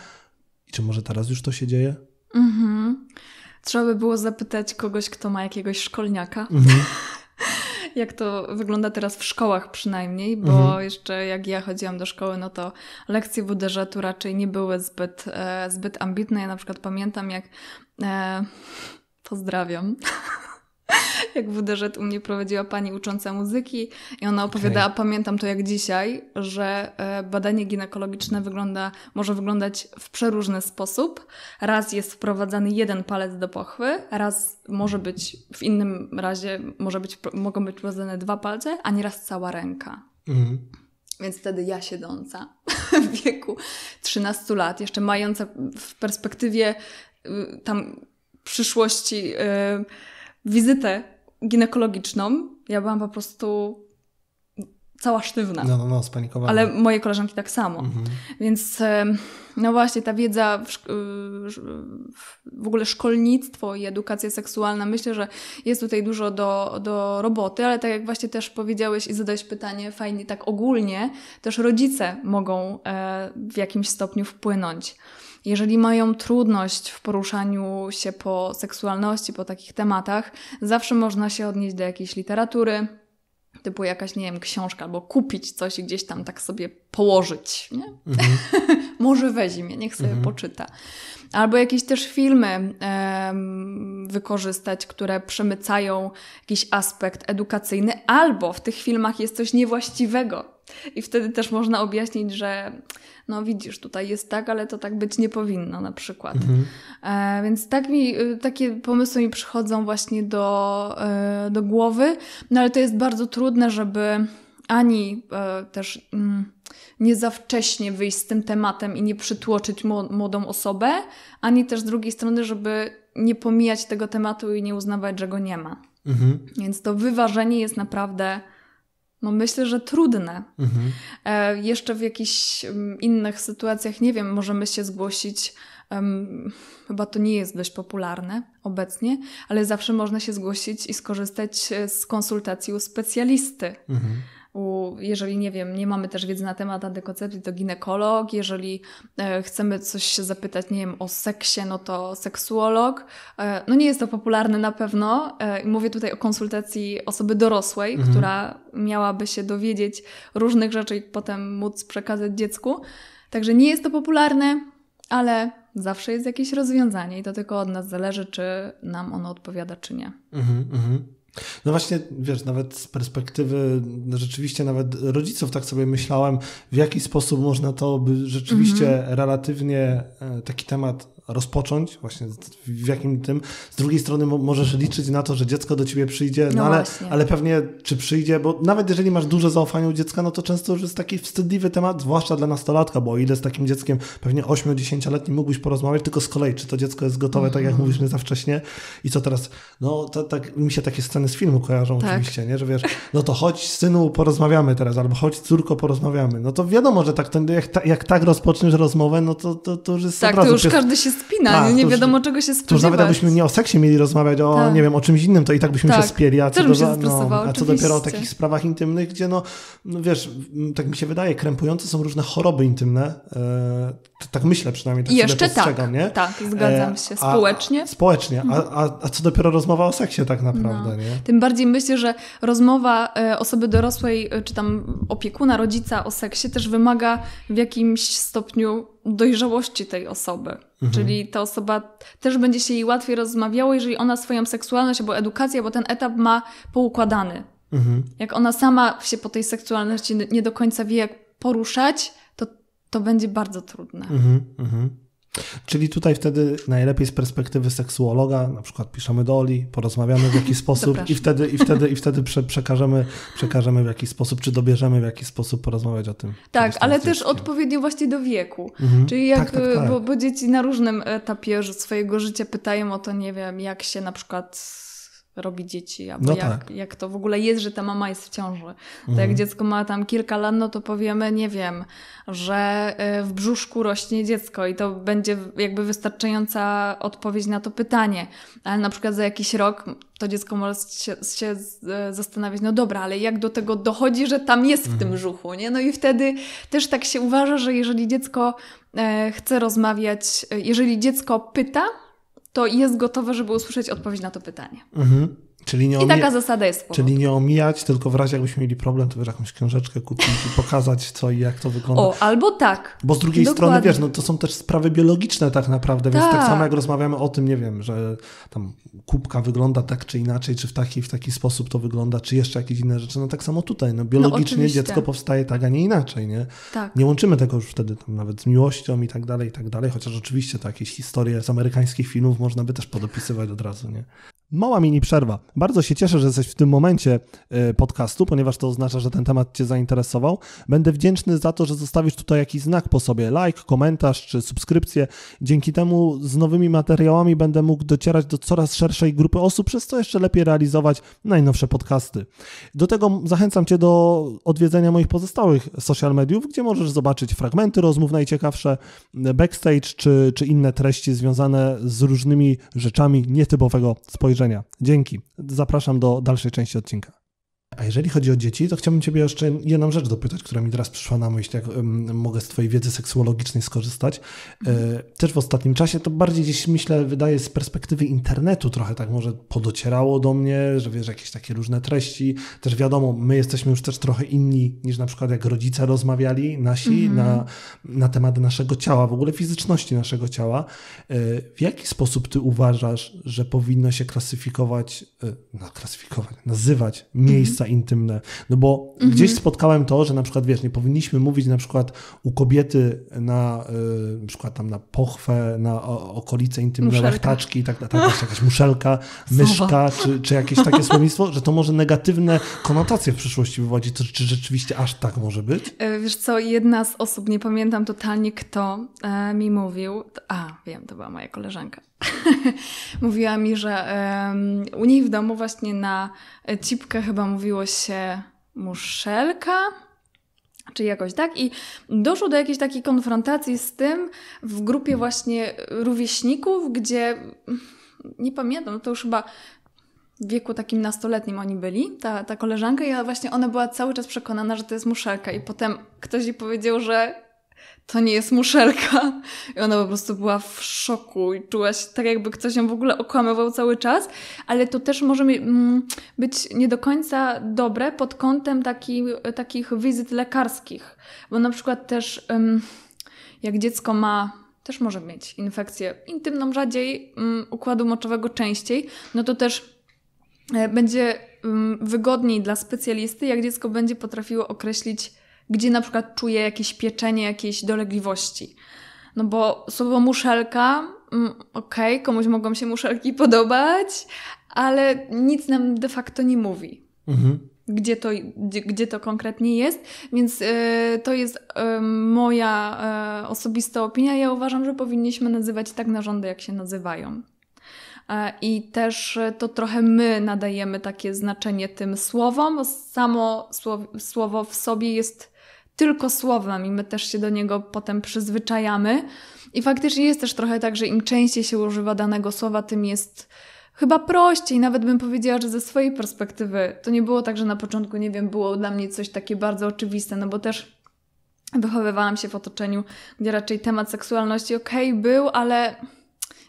B: I czy może teraz już to się dzieje?
A: Mhm. Trzeba by było zapytać kogoś, kto ma jakiegoś szkolniaka. Mhm. jak to wygląda teraz w szkołach przynajmniej, bo mhm. jeszcze jak ja chodziłam do szkoły, no to lekcje budeżetu raczej nie były zbyt, e, zbyt ambitne. Ja na przykład pamiętam, jak e, pozdrawiam jak WDŻ u mnie prowadziła pani ucząca muzyki i ona opowiadała, okay. pamiętam to jak dzisiaj, że e, badanie ginekologiczne wygląda, może wyglądać w przeróżny sposób. Raz jest wprowadzany jeden palec do pochwy, raz może być, w innym razie może być, mogą być wprowadzane dwa palce, a nieraz cała ręka. Mm. Więc wtedy ja siedząca w wieku 13 lat, jeszcze mająca w perspektywie y, tam przyszłości... Yy, wizytę ginekologiczną, ja byłam po prostu cała sztywna. No, no,
B: no, spanikowana. Ale moje
A: koleżanki tak samo. Mhm. Więc no właśnie ta wiedza, w, y, w, ogóle szkolnictwo i edukacja seksualna, myślę, że jest tutaj dużo do, do roboty, ale tak jak właśnie też powiedziałeś i zadałeś pytanie fajnie, tak ogólnie też rodzice mogą e, w jakimś stopniu wpłynąć jeżeli mają trudność w poruszaniu się po seksualności, po takich tematach, zawsze można się odnieść do jakiejś literatury, typu jakaś, nie wiem, książka, albo kupić coś i gdzieś tam tak sobie położyć, nie? Mhm. Może weźmie, niech sobie mhm. poczyta. Albo jakieś też filmy um, wykorzystać, które przemycają jakiś aspekt edukacyjny, albo w tych filmach jest coś niewłaściwego. I wtedy też można objaśnić, że no widzisz, tutaj jest tak, ale to tak być nie powinno na przykład. Mhm. E, więc tak mi, y, takie pomysły mi przychodzą właśnie do, e, do głowy, no ale to jest bardzo trudne, żeby ani e, też mm, nie za wcześnie wyjść z tym tematem i nie przytłoczyć młodą osobę, ani też z drugiej strony, żeby nie pomijać tego tematu i nie uznawać, że go nie ma. Mhm. Więc to wyważenie jest naprawdę no myślę, że trudne. Mhm. E, jeszcze w jakichś mm, innych sytuacjach, nie wiem, możemy się zgłosić. Um, chyba to nie jest dość popularne obecnie, ale zawsze można się zgłosić i skorzystać e, z konsultacji u specjalisty. Mhm jeżeli nie wiem, nie mamy też wiedzy na temat antykoncepcji, to ginekolog. Jeżeli e, chcemy coś się zapytać, nie wiem, o seksie, no to seksuolog. E, no nie jest to popularne na pewno. E, mówię tutaj o konsultacji osoby dorosłej, mhm. która miałaby się dowiedzieć różnych rzeczy i potem móc przekazać dziecku. Także nie jest to popularne, ale zawsze jest jakieś rozwiązanie i to tylko od nas zależy, czy nam ono odpowiada, czy nie.
B: Mhm, mhm. No właśnie, wiesz, nawet z perspektywy no rzeczywiście nawet rodziców tak sobie myślałem, w jaki sposób można to by rzeczywiście mm -hmm. relatywnie e, taki temat rozpocząć, właśnie w jakim tym. Z drugiej strony możesz liczyć na to, że dziecko do ciebie przyjdzie, no, no ale, ale pewnie czy przyjdzie, bo nawet jeżeli masz duże zaufanie u dziecka, no to często już jest taki wstydliwy temat, zwłaszcza dla nastolatka, bo ile z takim dzieckiem, pewnie 8-10-letnim mógłbyś porozmawiać, tylko z kolei, czy to dziecko jest gotowe, tak jak mhm. mówiliśmy za wcześnie i co teraz, no to, tak, mi się takie sceny z filmu kojarzą tak. oczywiście, nie, że wiesz, no to chodź synu, porozmawiamy teraz, albo chodź córko, porozmawiamy, no to wiadomo, że tak, jak, jak tak rozpoczniesz rozmowę, no to, to, to już jest tak, to już każdy
A: się spina, A, nie, nie wiadomo czego się spodziewać. To nawet jakbyśmy
B: nie o seksie mieli rozmawiać, o tak. nie wiem, o czymś innym, to i tak byśmy tak. się spieli, a co, do, się no, a co dopiero o takich sprawach intymnych, gdzie no, no wiesz, tak mi się wydaje, krępujące są różne choroby intymne, e, tak myślę przynajmniej, tak Jeszcze tak, nie? tak, zgadzam e, się. Społecznie? A, społecznie, mhm. a, a, a co dopiero rozmowa o seksie tak naprawdę, no. nie?
A: Tym bardziej myślę, że rozmowa e, osoby dorosłej, e, czy tam opiekuna, rodzica o seksie też wymaga w jakimś stopniu dojrzałości tej osoby. Mhm. Czyli ta osoba też będzie się jej łatwiej rozmawiała, jeżeli ona swoją seksualność albo edukację, bo ten etap ma poukładany. Mhm. Jak ona sama się po tej seksualności nie do końca wie, jak poruszać, to będzie bardzo trudne.
B: Mhm, mhm. Czyli tutaj wtedy najlepiej z perspektywy seksuologa, na przykład piszemy do Oli, porozmawiamy w jakiś sposób i wtedy, i wtedy, i wtedy prze, przekażemy, przekażemy w jakiś sposób, czy dobierzemy w jakiś sposób porozmawiać o tym.
A: Tak, ale też odpowiednio właśnie do wieku. Mhm. Czyli jak, tak, tak, tak. Bo, bo dzieci na różnym etapie swojego życia pytają o to, nie wiem, jak się na przykład robi dzieci, albo no jak, tak. jak to w ogóle jest, że ta mama jest w ciąży. To mhm. jak dziecko ma tam kilka lat, no to powiemy, nie wiem, że e, w brzuszku rośnie dziecko i to będzie jakby wystarczająca odpowiedź na to pytanie. Ale na przykład za jakiś rok to dziecko może się, się e, zastanawiać, no dobra, ale jak do tego dochodzi, że tam jest w mhm. tym brzuchu, nie? No i wtedy też tak się uważa, że jeżeli dziecko e, chce rozmawiać, jeżeli dziecko pyta, to jest gotowe, żeby usłyszeć odpowiedź na to pytanie.
B: Mhm. Czyli nie I taka zasada jest. Czyli nie omijać, tylko w razie jakbyśmy mieli problem, to wiesz, jakąś książeczkę kupić i pokazać co i jak to wygląda. O, albo tak. Bo z drugiej Dokładnie. strony, wiesz, no to są też sprawy biologiczne tak naprawdę, Ta. więc tak, tak samo jak rozmawiamy o tym, nie wiem, że tam kubka wygląda tak czy inaczej, czy w taki, w taki sposób to wygląda, czy jeszcze jakieś inne rzeczy, no tak samo tutaj, no biologicznie no, dziecko powstaje tak, a nie inaczej, nie? Tak. Nie łączymy tego już wtedy tam nawet z miłością i tak dalej, i tak dalej, chociaż oczywiście to jakieś historie z amerykańskich filmów można by też podopisywać od razu, nie? Mała mini przerwa. Bardzo się cieszę, że jesteś w tym momencie e, podcastu, ponieważ to oznacza, że ten temat Cię zainteresował. Będę wdzięczny za to, że zostawisz tutaj jakiś znak po sobie, like, komentarz czy subskrypcję. Dzięki temu z nowymi materiałami będę mógł docierać do coraz szerszej grupy osób, przez co jeszcze lepiej realizować najnowsze podcasty. Do tego zachęcam Cię do odwiedzenia moich pozostałych social mediów, gdzie możesz zobaczyć fragmenty rozmów najciekawsze, backstage czy, czy inne treści związane z różnymi rzeczami nietypowego spojrzenia Dzięki. Zapraszam do dalszej części odcinka. A jeżeli chodzi o dzieci, to chciałbym Ciebie jeszcze jedną rzecz dopytać, która mi teraz przyszła na myśl, jak mogę z Twojej wiedzy seksuologicznej skorzystać. E, też w ostatnim czasie, to bardziej gdzieś myślę, wydaje z perspektywy internetu trochę tak może podocierało do mnie, że wiesz, jakieś takie różne treści. Też wiadomo, my jesteśmy już też trochę inni niż na przykład jak rodzice rozmawiali nasi mhm. na, na temat naszego ciała, w ogóle fizyczności naszego ciała. E, w jaki sposób Ty uważasz, że powinno się klasyfikować, e, no, klasyfikować, nazywać mhm. miejsca intymne. No bo mhm. gdzieś spotkałem to, że na przykład, wiesz, nie powinniśmy mówić na przykład u kobiety na, y, na przykład tam na pochwę, na o, okolice intymne, muszelka. tak, tak, tak, jakaś muszelka, myszka, czy, czy jakieś takie słownictwo, że to może negatywne konotacje w przyszłości wywodzić. To, czy rzeczywiście aż tak może być? E,
A: wiesz co, jedna z osób, nie pamiętam totalnie kto, e, mi mówił, a wiem, to była moja koleżanka, mówiła mi, że um, u niej w domu właśnie na cipkę chyba mówiło się muszelka, czy jakoś tak. I doszło do jakiejś takiej konfrontacji z tym w grupie właśnie rówieśników, gdzie nie pamiętam, to już chyba w wieku takim nastoletnim oni byli, ta, ta koleżanka, i właśnie ona była cały czas przekonana, że to jest muszelka. I potem ktoś jej powiedział, że to nie jest muszelka. I ona po prostu była w szoku i czuła się tak, jakby ktoś ją w ogóle okłamywał cały czas, ale to też może mm, być nie do końca dobre pod kątem taki, takich wizyt lekarskich, bo na przykład też jak dziecko ma też może mieć infekcję intymną rzadziej, mm, układu moczowego częściej, no to też e, będzie mm, wygodniej dla specjalisty, jak dziecko będzie potrafiło określić gdzie na przykład czuję jakieś pieczenie, jakieś dolegliwości. No bo słowo muszelka, mm, okej, okay, komuś mogą się muszelki podobać, ale nic nam de facto nie mówi. Mhm. Gdzie to, gdzie, gdzie, to konkretnie jest, więc y, to jest y, moja y, osobista opinia. Ja uważam, że powinniśmy nazywać tak narządy, jak się nazywają. I też to trochę my nadajemy takie znaczenie tym słowom. Samo słowo, słowo w sobie jest tylko słowem i my też się do niego potem przyzwyczajamy. I faktycznie jest też trochę tak, że im częściej się używa danego słowa, tym jest chyba prościej. Nawet bym powiedziała, że ze swojej perspektywy to nie było tak, że na początku, nie wiem, było dla mnie coś takie bardzo oczywiste, no bo też wychowywałam się w otoczeniu, gdzie raczej temat seksualności okej okay, był, ale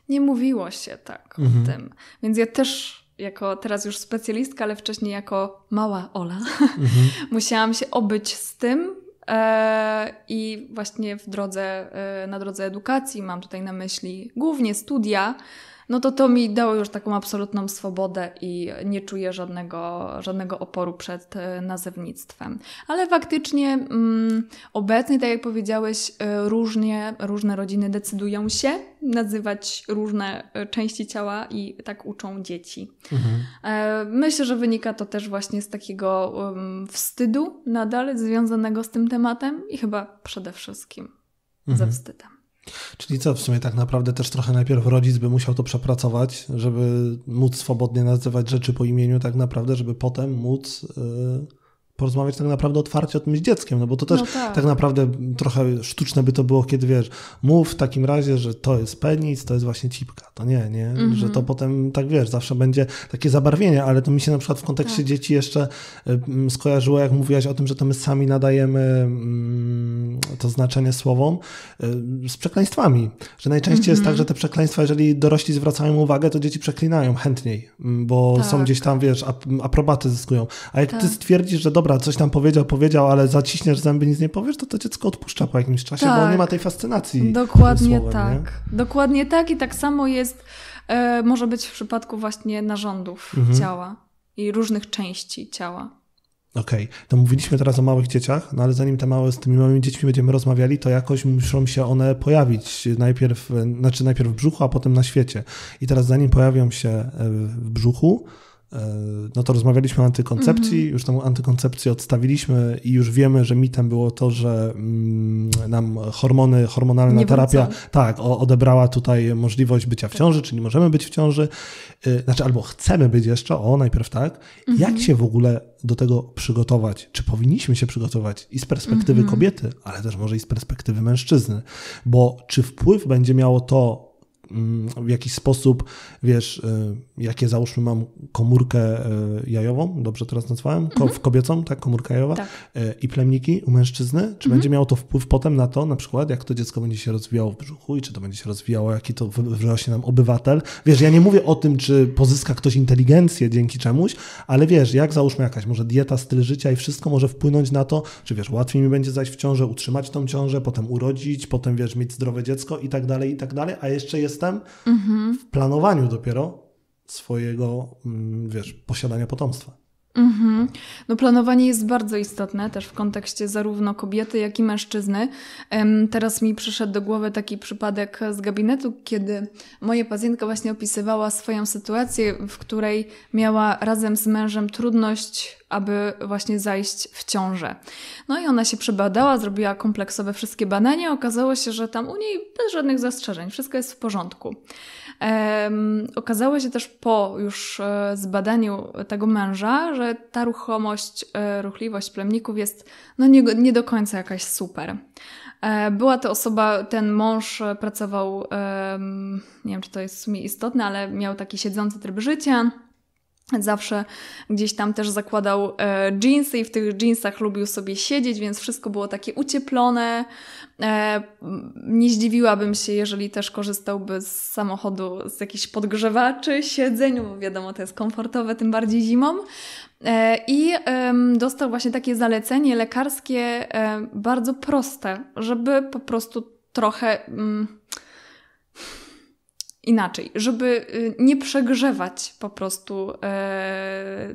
A: nie mówiło się tak mhm. o tym. Więc ja też jako teraz już specjalistka, ale wcześniej jako mała Ola, mhm. musiałam się obyć z tym, E, I właśnie w drodze, e, na drodze edukacji mam tutaj na myśli głównie studia, no to to mi dało już taką absolutną swobodę i nie czuję żadnego, żadnego oporu przed e, nazewnictwem. Ale faktycznie mm, obecnie, tak jak powiedziałeś, e, różnie, różne rodziny decydują się nazywać różne e, części ciała i tak uczą dzieci. Mhm. Myślę, że wynika to też właśnie z takiego um, wstydu nadal związanego z tym tematem i chyba przede wszystkim
B: mhm. ze wstydem. Czyli co, w sumie tak naprawdę też trochę najpierw rodzic by musiał to przepracować, żeby móc swobodnie nazywać rzeczy po imieniu tak naprawdę, żeby potem móc... Y, porozmawiać tak naprawdę otwarcie o tym z dzieckiem, no bo to też no tak. tak. naprawdę trochę sztuczne by to było, kiedy wiesz, mów w takim razie, że to jest penis, to jest właśnie cipka, to nie, nie, mm -hmm. że to potem, tak wiesz, zawsze będzie takie zabarwienie, ale to mi się na przykład w kontekście tak. dzieci jeszcze y, mm, skojarzyło, jak mówiłaś o tym, że to my sami nadajemy mm, to znaczenie słowom y, z przekleństwami, że najczęściej mm -hmm. jest tak, mhm. że te przekleństwa, jeżeli dorośli zwracają uwagę, to dzieci przeklinają chętniej, mm, bo tak. są gdzieś tam, wiesz, aprobaty zyskują, a jak ty tak. stwierdzisz, że dobrze dobra, coś tam powiedział, powiedział, ale zaciśniesz zęby, nic nie powiesz, to to dziecko odpuszcza po jakimś czasie, tak, bo nie ma tej fascynacji. Dokładnie słowem, tak.
A: Nie? Dokładnie tak i tak samo jest, e, może być w przypadku właśnie narządów mhm. ciała i różnych części ciała.
B: Okej, okay. to mówiliśmy teraz o małych dzieciach, no ale zanim te małe z tymi małymi dziećmi będziemy rozmawiali, to jakoś muszą się one pojawić. Najpierw, znaczy najpierw w brzuchu, a potem na świecie. I teraz zanim pojawią się e, w brzuchu, E, no to rozmawialiśmy o antykoncepcji, mm -hmm. już tą antykoncepcję odstawiliśmy i już wiemy, że mitem było to, że mm, nam hormony, hormonalna Nie terapia tak, odebrała tutaj możliwość bycia w tak. ciąży, czy nie możemy być w ciąży, e, znaczy albo chcemy być jeszcze, o najpierw tak. Mm -hmm. Jak się w ogóle do tego przygotować? Czy powinniśmy się przygotować i z perspektywy mm -hmm. kobiety, ale też może i z perspektywy mężczyzny? Bo czy wpływ będzie miało to, Mm, w jakiś sposób, wiesz, e, jakie załóżmy mam komórkę e, jajową, dobrze teraz nazwałem, mhm. w kobiecą, tak, komórka jajowa tak. E, i plemniki u mężczyzny, czy mhm. będzie miało to wpływ potem na to, na przykład, jak to dziecko będzie się rozwijało w brzuchu i czy to będzie się rozwijało, jaki to wyrośnie nam obywatel. Wiesz, ja nie mówię o tym, czy pozyska ktoś inteligencję dzięki czemuś, ale wiesz, jak załóżmy jakaś może dieta, styl życia i wszystko może wpłynąć na to, czy wiesz, łatwiej mi będzie zajść w ciążę, utrzymać tą ciążę, potem urodzić, potem wiesz, mieć zdrowe dziecko i tak dalej, i tak dalej, a jeszcze jest jestem mm -hmm. w planowaniu dopiero swojego, mm, wiesz, posiadania potomstwa.
A: Mhm. No planowanie jest bardzo istotne też w kontekście zarówno kobiety, jak i mężczyzny. Teraz mi przyszedł do głowy taki przypadek z gabinetu, kiedy moja pacjentka właśnie opisywała swoją sytuację, w której miała razem z mężem trudność aby właśnie zajść w ciążę. No i ona się przebadała, zrobiła kompleksowe wszystkie badania. Okazało się, że tam u niej bez żadnych zastrzeżeń, wszystko jest w porządku. Okazało się też po już e, zbadaniu tego męża, że ta ruchomość, e, ruchliwość plemników jest no nie, nie do końca jakaś super. E, była to osoba, ten mąż pracował, nie wiem czy to jest w sumie istotne, ale miał taki siedzący tryb życia. Zawsze gdzieś tam też zakładał jeansy i w tych jeansach lubił sobie siedzieć, więc wszystko było takie ucieplone, E, nie zdziwiłabym się, jeżeli też korzystałby z samochodu, z jakichś podgrzewaczy, siedzeń, bo wiadomo, to jest komfortowe, tym bardziej zimą. E, I dostał właśnie takie zalecenie lekarskie, e, bardzo proste, żeby po prostu trochę mm, inaczej, żeby y, nie przegrzewać po prostu e,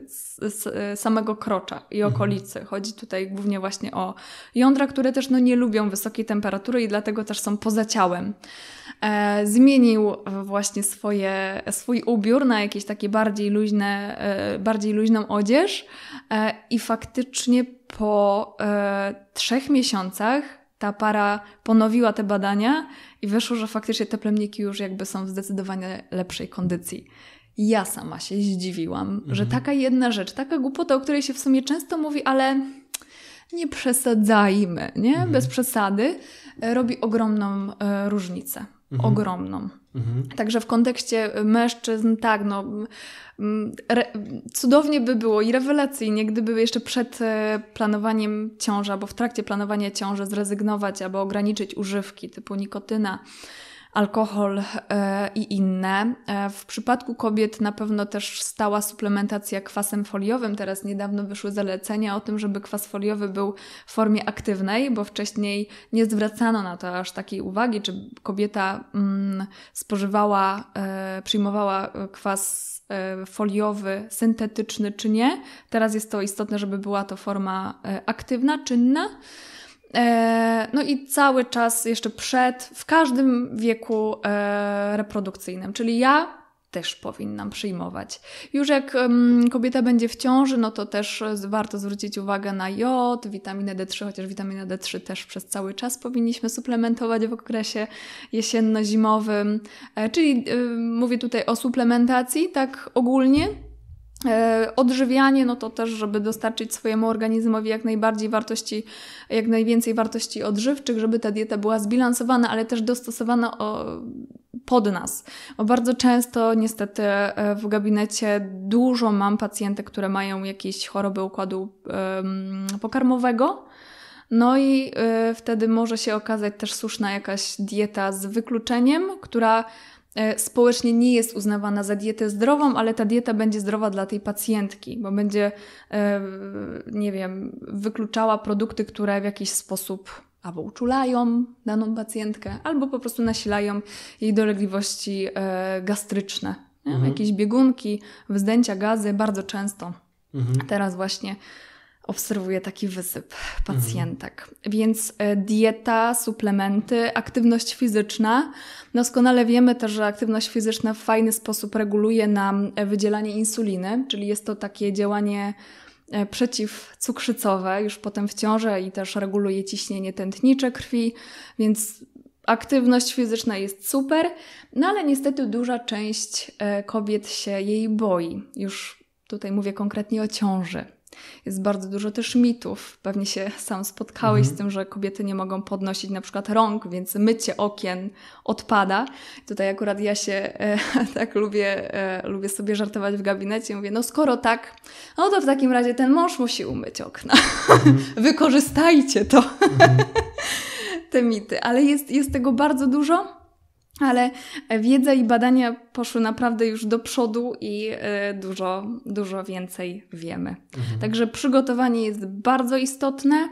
A: e samego krocza i mhm. okolicy. Mhm. Chodzi tutaj głównie właśnie o jądra, które też no, nie lubią wysokiej temperatury i dlatego też są poza ciałem. E, zmienił właśnie swoje, swój ubiór na jakieś takie bardziej luźne, e, bardziej luźną odzież e, i faktycznie po e, trzech miesiącach ta para ponowiła te badania i wyszło, że faktycznie te plemniki już jakby są w zdecydowanie lepszej kondycji. Ja sama się zdziwiłam, mhm. że taka jedna rzecz, taka głupota, o której się w sumie często mówi, ale nie przesadzajmy, nie? Mhm. Bez przesady, robi ogromną e, różnicę. Mhm. Ogromną. Mhm. Także w kontekście y, mężczyzn, tak, no, re, cudownie by było i rewelacyjnie, gdyby jeszcze przed e, planowaniem ciąży albo w trakcie planowania ciąży zrezygnować albo ograniczyć używki typu nikotyna alkohol e, i inne. E, w przypadku kobiet na pewno też stała suplementacja kwasem foliowym. Teraz niedawno wyszły zalecenia o tym, żeby kwas foliowy był w formie aktywnej, bo wcześniej nie zwracano na to aż takiej uwagi, czy kobieta mm, spożywała, e, przyjmowała kwas foliowy, syntetyczny czy nie. Teraz jest to istotne, żeby była to forma aktywna, czynna. E, no i cały czas jeszcze przed, w każdym wieku e, reprodukcyjnym. Czyli ja też powinnam przyjmować. Już jak kobieta będzie w ciąży, no to też e, warto zwrócić uwagę na jod, witaminę D3, chociaż witaminę D3 też przez cały czas powinniśmy suplementować w okresie jesienno-zimowym. czyli mówię tutaj o suplementacji tak ogólnie, E, odżywianie, no to też, żeby dostarczyć swojemu organizmowi jak najbardziej wartości, jak najwięcej wartości odżywczych, żeby ta dieta była zbilansowana, ale też dostosowana o, pod nas. Bo bardzo często niestety e, w gabinecie dużo mam pacjentek, które mają jakieś choroby układu pokarmowego. No i y, wtedy może się okazać też słuszna jakaś dieta z wykluczeniem, która E, społecznie nie jest uznawana za dietę zdrową, ale ta dieta będzie zdrowa dla tej pacjentki, bo będzie, e, nie wiem, wykluczała produkty, które w jakiś sposób albo uczulają daną pacjentkę, albo po prostu nasilają jej dolegliwości e, gastryczne. Mhm. Jakieś biegunki, wzdęcia gazy bardzo często. Mhm. Teraz właśnie obserwuję taki wysyp
B: mhm. pacjentek.
A: Mhm. Więc e, dieta, suplementy, aktywność fizyczna. Doskonale wiemy też, że aktywność fizyczna w fajny sposób reguluje nam e, wydzielanie insuliny, czyli jest to takie działanie e, przeciwcukrzycowe już potem w ciąży i też reguluje ciśnienie tętnicze krwi, więc aktywność fizyczna jest super, no ale niestety duża część kobiet się jej boi. Już tutaj mówię konkretnie o ciąży jest bardzo dużo też mitów. Pewnie się sam spotkałeś mhm. z tym, że kobiety nie mogą podnosić na przykład rąk, więc mycie okien odpada. Tutaj akurat ja się e, tak lubię, e, lubię sobie żartować w gabinecie. Mówię, no skoro tak, no to w takim razie ten mąż musi umyć okna. Mhm. Wykorzystajcie to. Mhm. Te mity. Ale jest, jest tego bardzo dużo ale wiedza i badania poszły naprawdę już do przodu i e, dużo, dużo więcej wiemy. Mhm. Także przygotowanie jest bardzo istotne.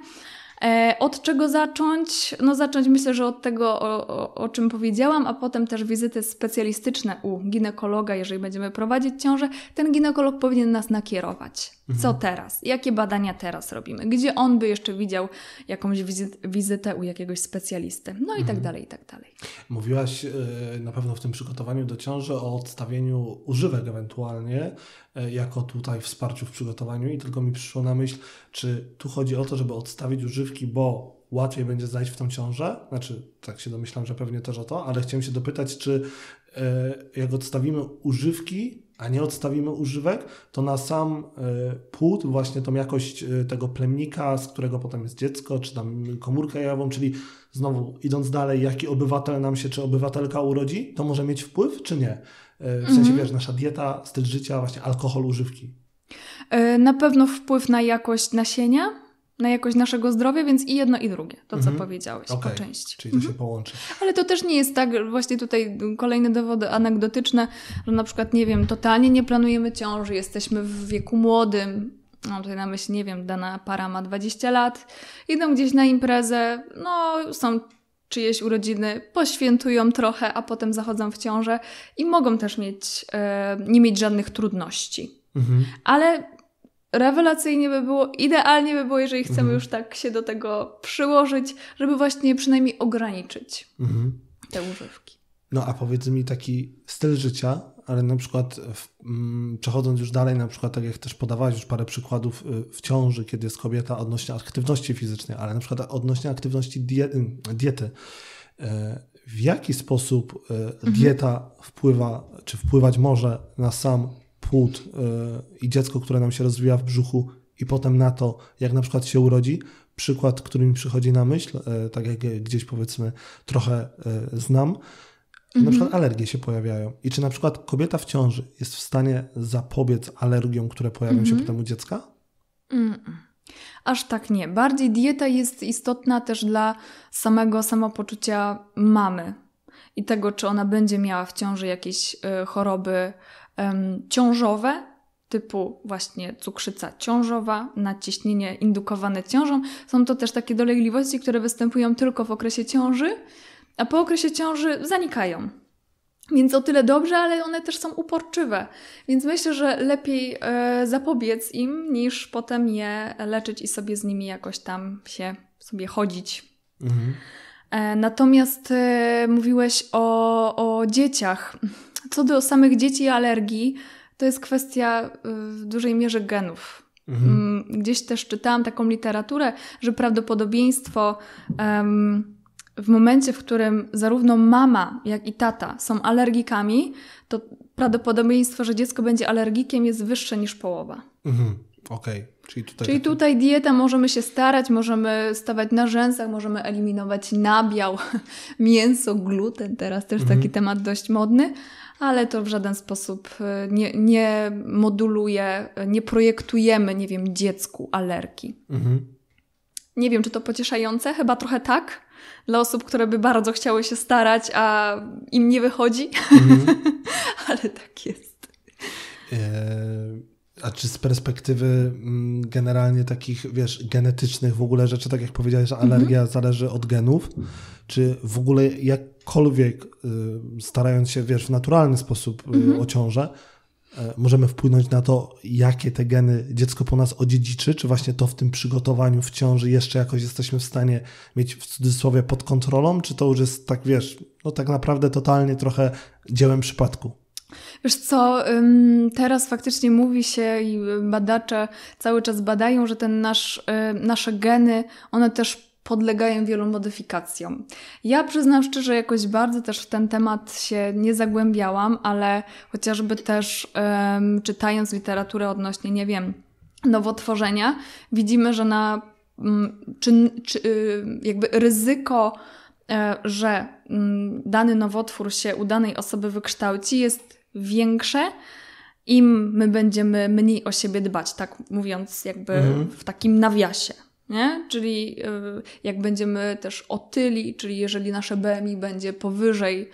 A: E, od czego zacząć? No zacząć myślę, że od tego, o, o, o, czym powiedziałam, a potem też wizyty specjalistyczne u ginekologa, jeżeli będziemy prowadzić ciążę. Ten ginekolog powinien nas nakierować. Co mhm. teraz? Jakie badania teraz robimy? Gdzie on by jeszcze widział jakąś wizytę u jakiegoś specjalisty? No i tak mhm. dalej, i tak dalej.
B: Mówiłaś e, na pewno w tym przygotowaniu do ciąży o odstawieniu używek ewentualnie, e, jako tutaj wsparciu w przygotowaniu i tylko mi przyszło na myśl, czy tu chodzi o to, żeby odstawić używki, bo łatwiej będzie zajść w tą ciążę? Znaczy, tak się domyślam, że pewnie też o to, ale chciałem się dopytać, czy e, jak odstawimy używki, a nie odstawimy używek, to na sam e, płód, właśnie tą jakość e, tego plemnika, z którego potem jest dziecko, czy tam komórkę jajową, czyli znowu idąc dalej, jaki obywatel nam się, czy obywatelka urodzi, to może mieć wpływ, czy nie? E, w sensie, mhm. wiesz, nasza dieta, styl życia, właśnie alkohol, używki.
A: Na pewno wpływ na jakość nasienia, na jakość naszego zdrowia, więc i jedno i drugie, to co mm-hmm. powiedziałeś okay. po części.
B: Czyli to się mm-hmm. połączy.
A: Ale to też nie jest tak, właśnie tutaj kolejne dowody anegdotyczne, że na przykład, nie wiem, totalnie nie planujemy ciąży, jesteśmy w wieku młodym, no tutaj na myśli, nie wiem, dana para ma 20 lat, idą gdzieś na imprezę, no są czyjeś urodziny, poświętują trochę, a potem zachodzą w ciążę i mogą też mieć, e, nie mieć żadnych trudności. Mhm. Ale rewelacyjnie by było, idealnie by było, jeżeli chcemy mhm. już tak się do tego przyłożyć, żeby właśnie przynajmniej ograniczyć mhm. te używki.
B: No a powiedz mi taki styl życia, ale na przykład w, m, mm, przechodząc już dalej, na przykład tak jak też podawałaś już parę przykładów y, w ciąży, kiedy jest kobieta odnośnie aktywności fizycznej, ale na przykład odnośnie aktywności die, y, diety. Y, w jaki sposób mhm. dieta mhm. wpływa, czy wpływać może na sam płód e, i dziecko, które nam się rozwija w brzuchu i potem na to, jak na przykład się urodzi. Przykład, który mi przychodzi na myśl, e, tak jak gdzieś powiedzmy trochę e, znam, mhm. na przykład alergie się pojawiają. I czy na przykład kobieta w ciąży jest w stanie zapobiec alergiom, które pojawią mhm. się potem u dziecka?
A: Mhm. Aż tak nie. Bardziej dieta jest istotna też dla samego samopoczucia mamy i tego, czy ona będzie miała w ciąży jakieś choroby um, ciążowe, typu właśnie cukrzyca ciążowa, naciśnienie indukowane ciążą, są to też takie dolegliwości, które występują tylko w okresie ciąży, a po okresie ciąży zanikają. Więc o tyle dobrze, ale one też są uporczywe. Więc myślę, że lepiej e, zapobiec im, niż potem je leczyć i sobie z nimi jakoś tam się sobie chodzić. Mhm. E, natomiast e, mówiłeś o, o dzieciach. Co do samych dzieci i alergii, to jest kwestia y, w dużej mierze genów. Mhm. Mm, gdzieś też czytałam taką literaturę, że prawdopodobieństwo um, w momencie, w którym zarówno mama, jak i tata są alergikami, to prawdopodobieństwo, że dziecko będzie alergikiem jest wyższe niż połowa.
B: Mhm. Okej. Okay. Czyli, tutaj, Czyli taki...
A: tutaj, dieta możemy się starać, możemy stawać na rzęsach, możemy eliminować nabiał, mięso, gluten. Teraz też taki mhm. temat dość modny, ale to w żaden sposób y, nie, nie moduluje, nie projektujemy, nie wiem, dziecku alergii. Mhm. Nie wiem, czy to pocieszające, chyba trochę tak dla osób, które by bardzo chciały się starać, a im nie wychodzi, mhm. ale tak jest.
B: Eee, a czy z perspektywy mm, generalnie takich, wiesz, genetycznych w ogóle rzeczy, tak jak powiedziałeś, mhm. alergia zależy od genów, czy w ogóle jakkolwiek y, starając się, wiesz, w naturalny sposób y, mhm. o ciążę, e, możemy wpłynąć na to, jakie te geny dziecko po nas odziedziczy, czy właśnie to w tym przygotowaniu w ciąży jeszcze jakoś jesteśmy w stanie mieć w cudzysłowie pod kontrolą, czy to już jest tak, wiesz, no tak naprawdę totalnie trochę dziełem przypadku?
A: Wiesz co, teraz faktycznie mówi się i badacze cały czas badają, że ten nasz, y, nasze geny, one też podlegają wielu modyfikacjom. Ja przyznam szczerze, jakoś bardzo też w ten temat się nie zagłębiałam, ale chociażby też um, czytając literaturę odnośnie, nie wiem, nowotworzenia, widzimy, że na um, czy, czy, jakby ryzyko, e, że dany nowotwór się u danej osoby wykształci jest większe, im my będziemy mniej o siebie dbać, tak mówiąc jakby mhm. w takim nawiasie. Nie? Czyli y, jak będziemy też otyli, czyli jeżeli nasze BMI będzie powyżej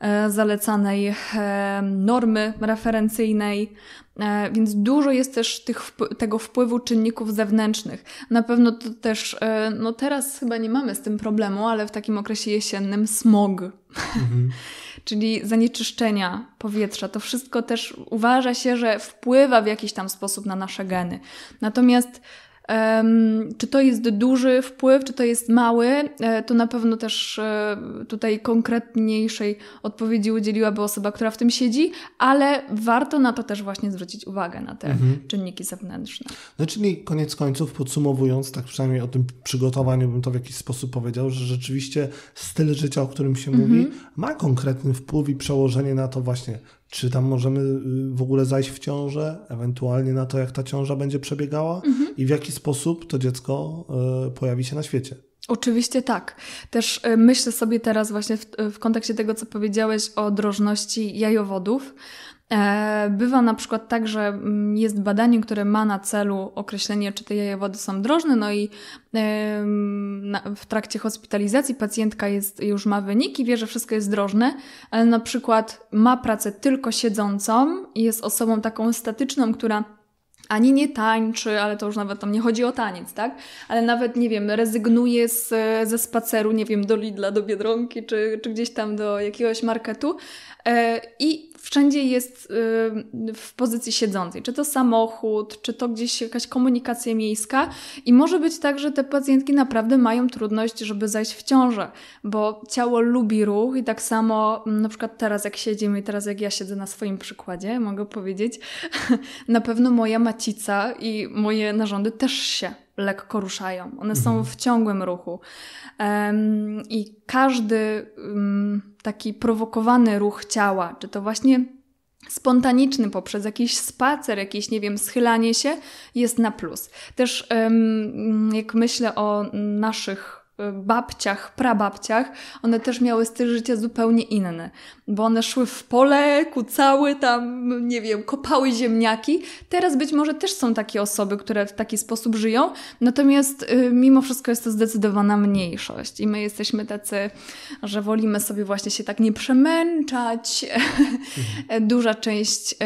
A: e, zalecanej e, normy referencyjnej, e, więc dużo jest też tych, tego wpływu czynników zewnętrznych. Na pewno to też, no teraz chyba nie mamy z tym problemu, ale w takim okresie jesiennym smog. Mhm. czyli zanieczyszczenia powietrza. To wszystko też uważa się, że wpływa w jakiś tam sposób na nasze geny. Natomiast czy to jest duży wpływ, czy to jest mały, e, to na pewno też e, tutaj konkretniejszej odpowiedzi udzieliłaby osoba, która w tym siedzi, ale warto na to też właśnie zwrócić uwagę, na te mhm. czynniki zewnętrzne.
B: No czyli koniec końców podsumowując, tak przynajmniej o tym przygotowaniu bym to w jakiś sposób powiedział, że rzeczywiście styl życia, o którym się mhm. mówi, ma konkretny wpływ i przełożenie na to właśnie, czy tam możemy y, w ogóle zajść w ciążę, ewentualnie na to, jak ta ciąża będzie przebiegała mhm. i w jaki sposób to dziecko y, pojawi się na świecie.
A: Oczywiście tak. Też y, myślę sobie teraz właśnie w, w kontekście tego, co powiedziałeś o drożności jajowodów, E, bywa na przykład tak, że mm, jest badanie, które ma na celu określenie, czy te jajowody są drożne, no i e, mm, w trakcie hospitalizacji pacjentka jest, już ma wyniki, wie, że wszystko jest drożne, ale na przykład ma pracę tylko siedzącą i jest osobą taką statyczną, która ani nie tańczy, ale to już nawet tam nie chodzi o taniec, tak? Ale nawet, nie wiem, rezygnuje z, ze spaceru, nie wiem, do Lidla, do Biedronki, czy, czy gdzieś tam do jakiegoś marketu e, i wszędzie jest y, w pozycji siedzącej. Czy to samochód, czy to gdzieś jakaś komunikacja miejska. I może być tak, że te pacjentki naprawdę mają trudność, żeby zajść w ciążę, bo ciało lubi ruch i tak samo mm, na przykład teraz jak siedzimy i teraz jak ja siedzę na swoim przykładzie, mogę powiedzieć, na pewno moja macica i moje narządy też się lekko ruszają. One mhm. są w ciągłym ruchu. Um, I każdy um, taki prowokowany ruch ciała, czy to właśnie spontaniczny poprzez jakiś spacer, jakieś, nie wiem, schylanie się, jest na plus. Też um, jak myślę o naszych babciach, prababciach, one też miały styl życia zupełnie inny, bo one szły w pole, kucały tam, nie wiem, kopały ziemniaki. Teraz być może też są takie osoby, które w taki sposób żyją, natomiast y, mimo wszystko jest to zdecydowana mniejszość i my jesteśmy tacy, że wolimy sobie właśnie się tak nie przemęczać. Duża część y,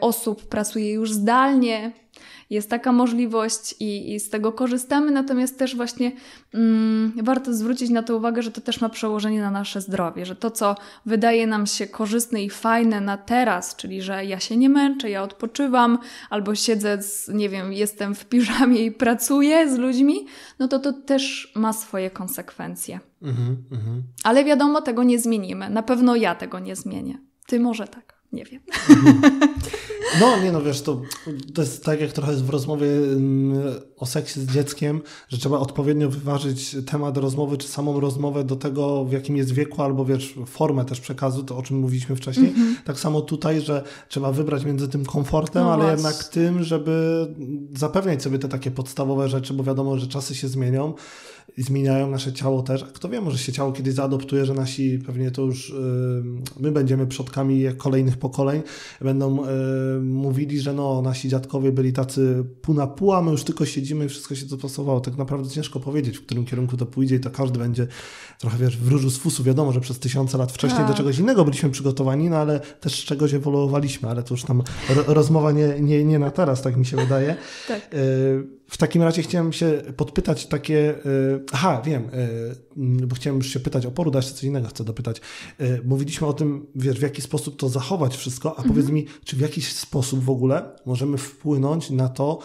A: osób pracuje już zdalnie, jest taka możliwość i, i z tego korzystamy, natomiast też właśnie mm, warto zwrócić na to uwagę, że to też ma przełożenie na nasze zdrowie, że to, co wydaje nam się korzystne i fajne na teraz, czyli że ja się nie męczę, ja odpoczywam, albo siedzę, z, nie wiem, jestem w piżamie i pracuję z ludźmi, no to to też ma swoje konsekwencje.
B: Mhm, mhm.
A: Ale wiadomo, tego nie zmienimy. Na pewno ja tego nie zmienię. Ty może tak nie wiem. Mhm.
B: No nie no, wiesz, to, to jest tak jak trochę w rozmowie mm, o seksie z dzieckiem, że trzeba odpowiednio wyważyć temat rozmowy, czy samą rozmowę do tego, w jakim jest wieku, albo wiesz, formę też przekazu, to o czym mówiliśmy wcześniej. Mm -hmm. Tak samo tutaj, że trzeba wybrać między tym komfortem, no ale właśnie. jednak tym, żeby zapewniać sobie te takie podstawowe rzeczy, bo wiadomo, że czasy się zmienią zmieniają nasze ciało też. A kto wie, może się ciało kiedyś zaadoptuje, że nasi pewnie to już my będziemy przodkami kolejnych pokoleń. Będą mówili, że no, nasi dziadkowie byli tacy pół na pół, a my już tylko siedzimy i wszystko się dopasowało. Tak naprawdę ciężko powiedzieć, w którym kierunku to pójdzie i to każdy będzie trochę wiesz, w z fusu. Wiadomo, że przez tysiące lat wcześniej do tak. czegoś innego byliśmy przygotowani, no ale też czegoś ewoluowaliśmy, ale to już tam rozmowa nie, nie, nie na teraz, tak mi się wydaje. tak. Y, w takim razie chciałem się podpytać takie. Y, aha, wiem, y, mm, bo chciałem już się pytać o poród, a jeszcze coś innego chcę dopytać. Mówiliśmy o tym, wiesz, w jaki sposób to zachować wszystko, a mhm. powiedz mi, czy w jakiś sposób w ogóle możemy wpłynąć na to,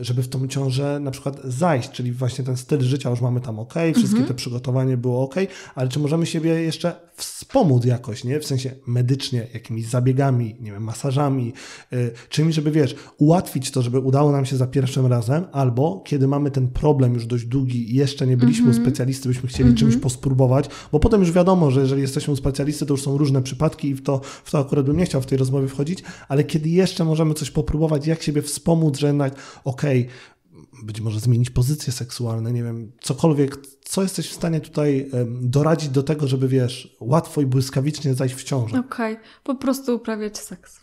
B: żeby w tą ciążę na przykład zajść, czyli właśnie ten styl życia już mamy tam ok, wszystkie mhm. te przygotowanie było ok, ale czy możemy siebie jeszcze wspomóc jakoś, nie? W sensie medycznie, jakimiś zabiegami, nie wiem, masażami, yy, czymś, żeby wiesz, ułatwić to, żeby udało nam się za pierwszym razem, albo kiedy mamy ten problem już dość długi i jeszcze nie byliśmy mm -hmm. u mhm. specjalisty, byśmy chcieli mm -hmm. czymś pospróbować, bo potem już wiadomo, że jeżeli jesteśmy u specjalisty, to już są różne przypadki i w to, w to akurat bym nie chciał w tej rozmowie wchodzić, ale kiedy jeszcze możemy coś popróbować, jak siebie wspomóc, że jednak OK być może zmienić pozycje seksualne, nie wiem, cokolwiek, co jesteś w stanie tutaj doradzić do tego, żeby wiesz, łatwo i błyskawicznie zajść w ciążę.
A: Okej, okay. po prostu uprawiać seks.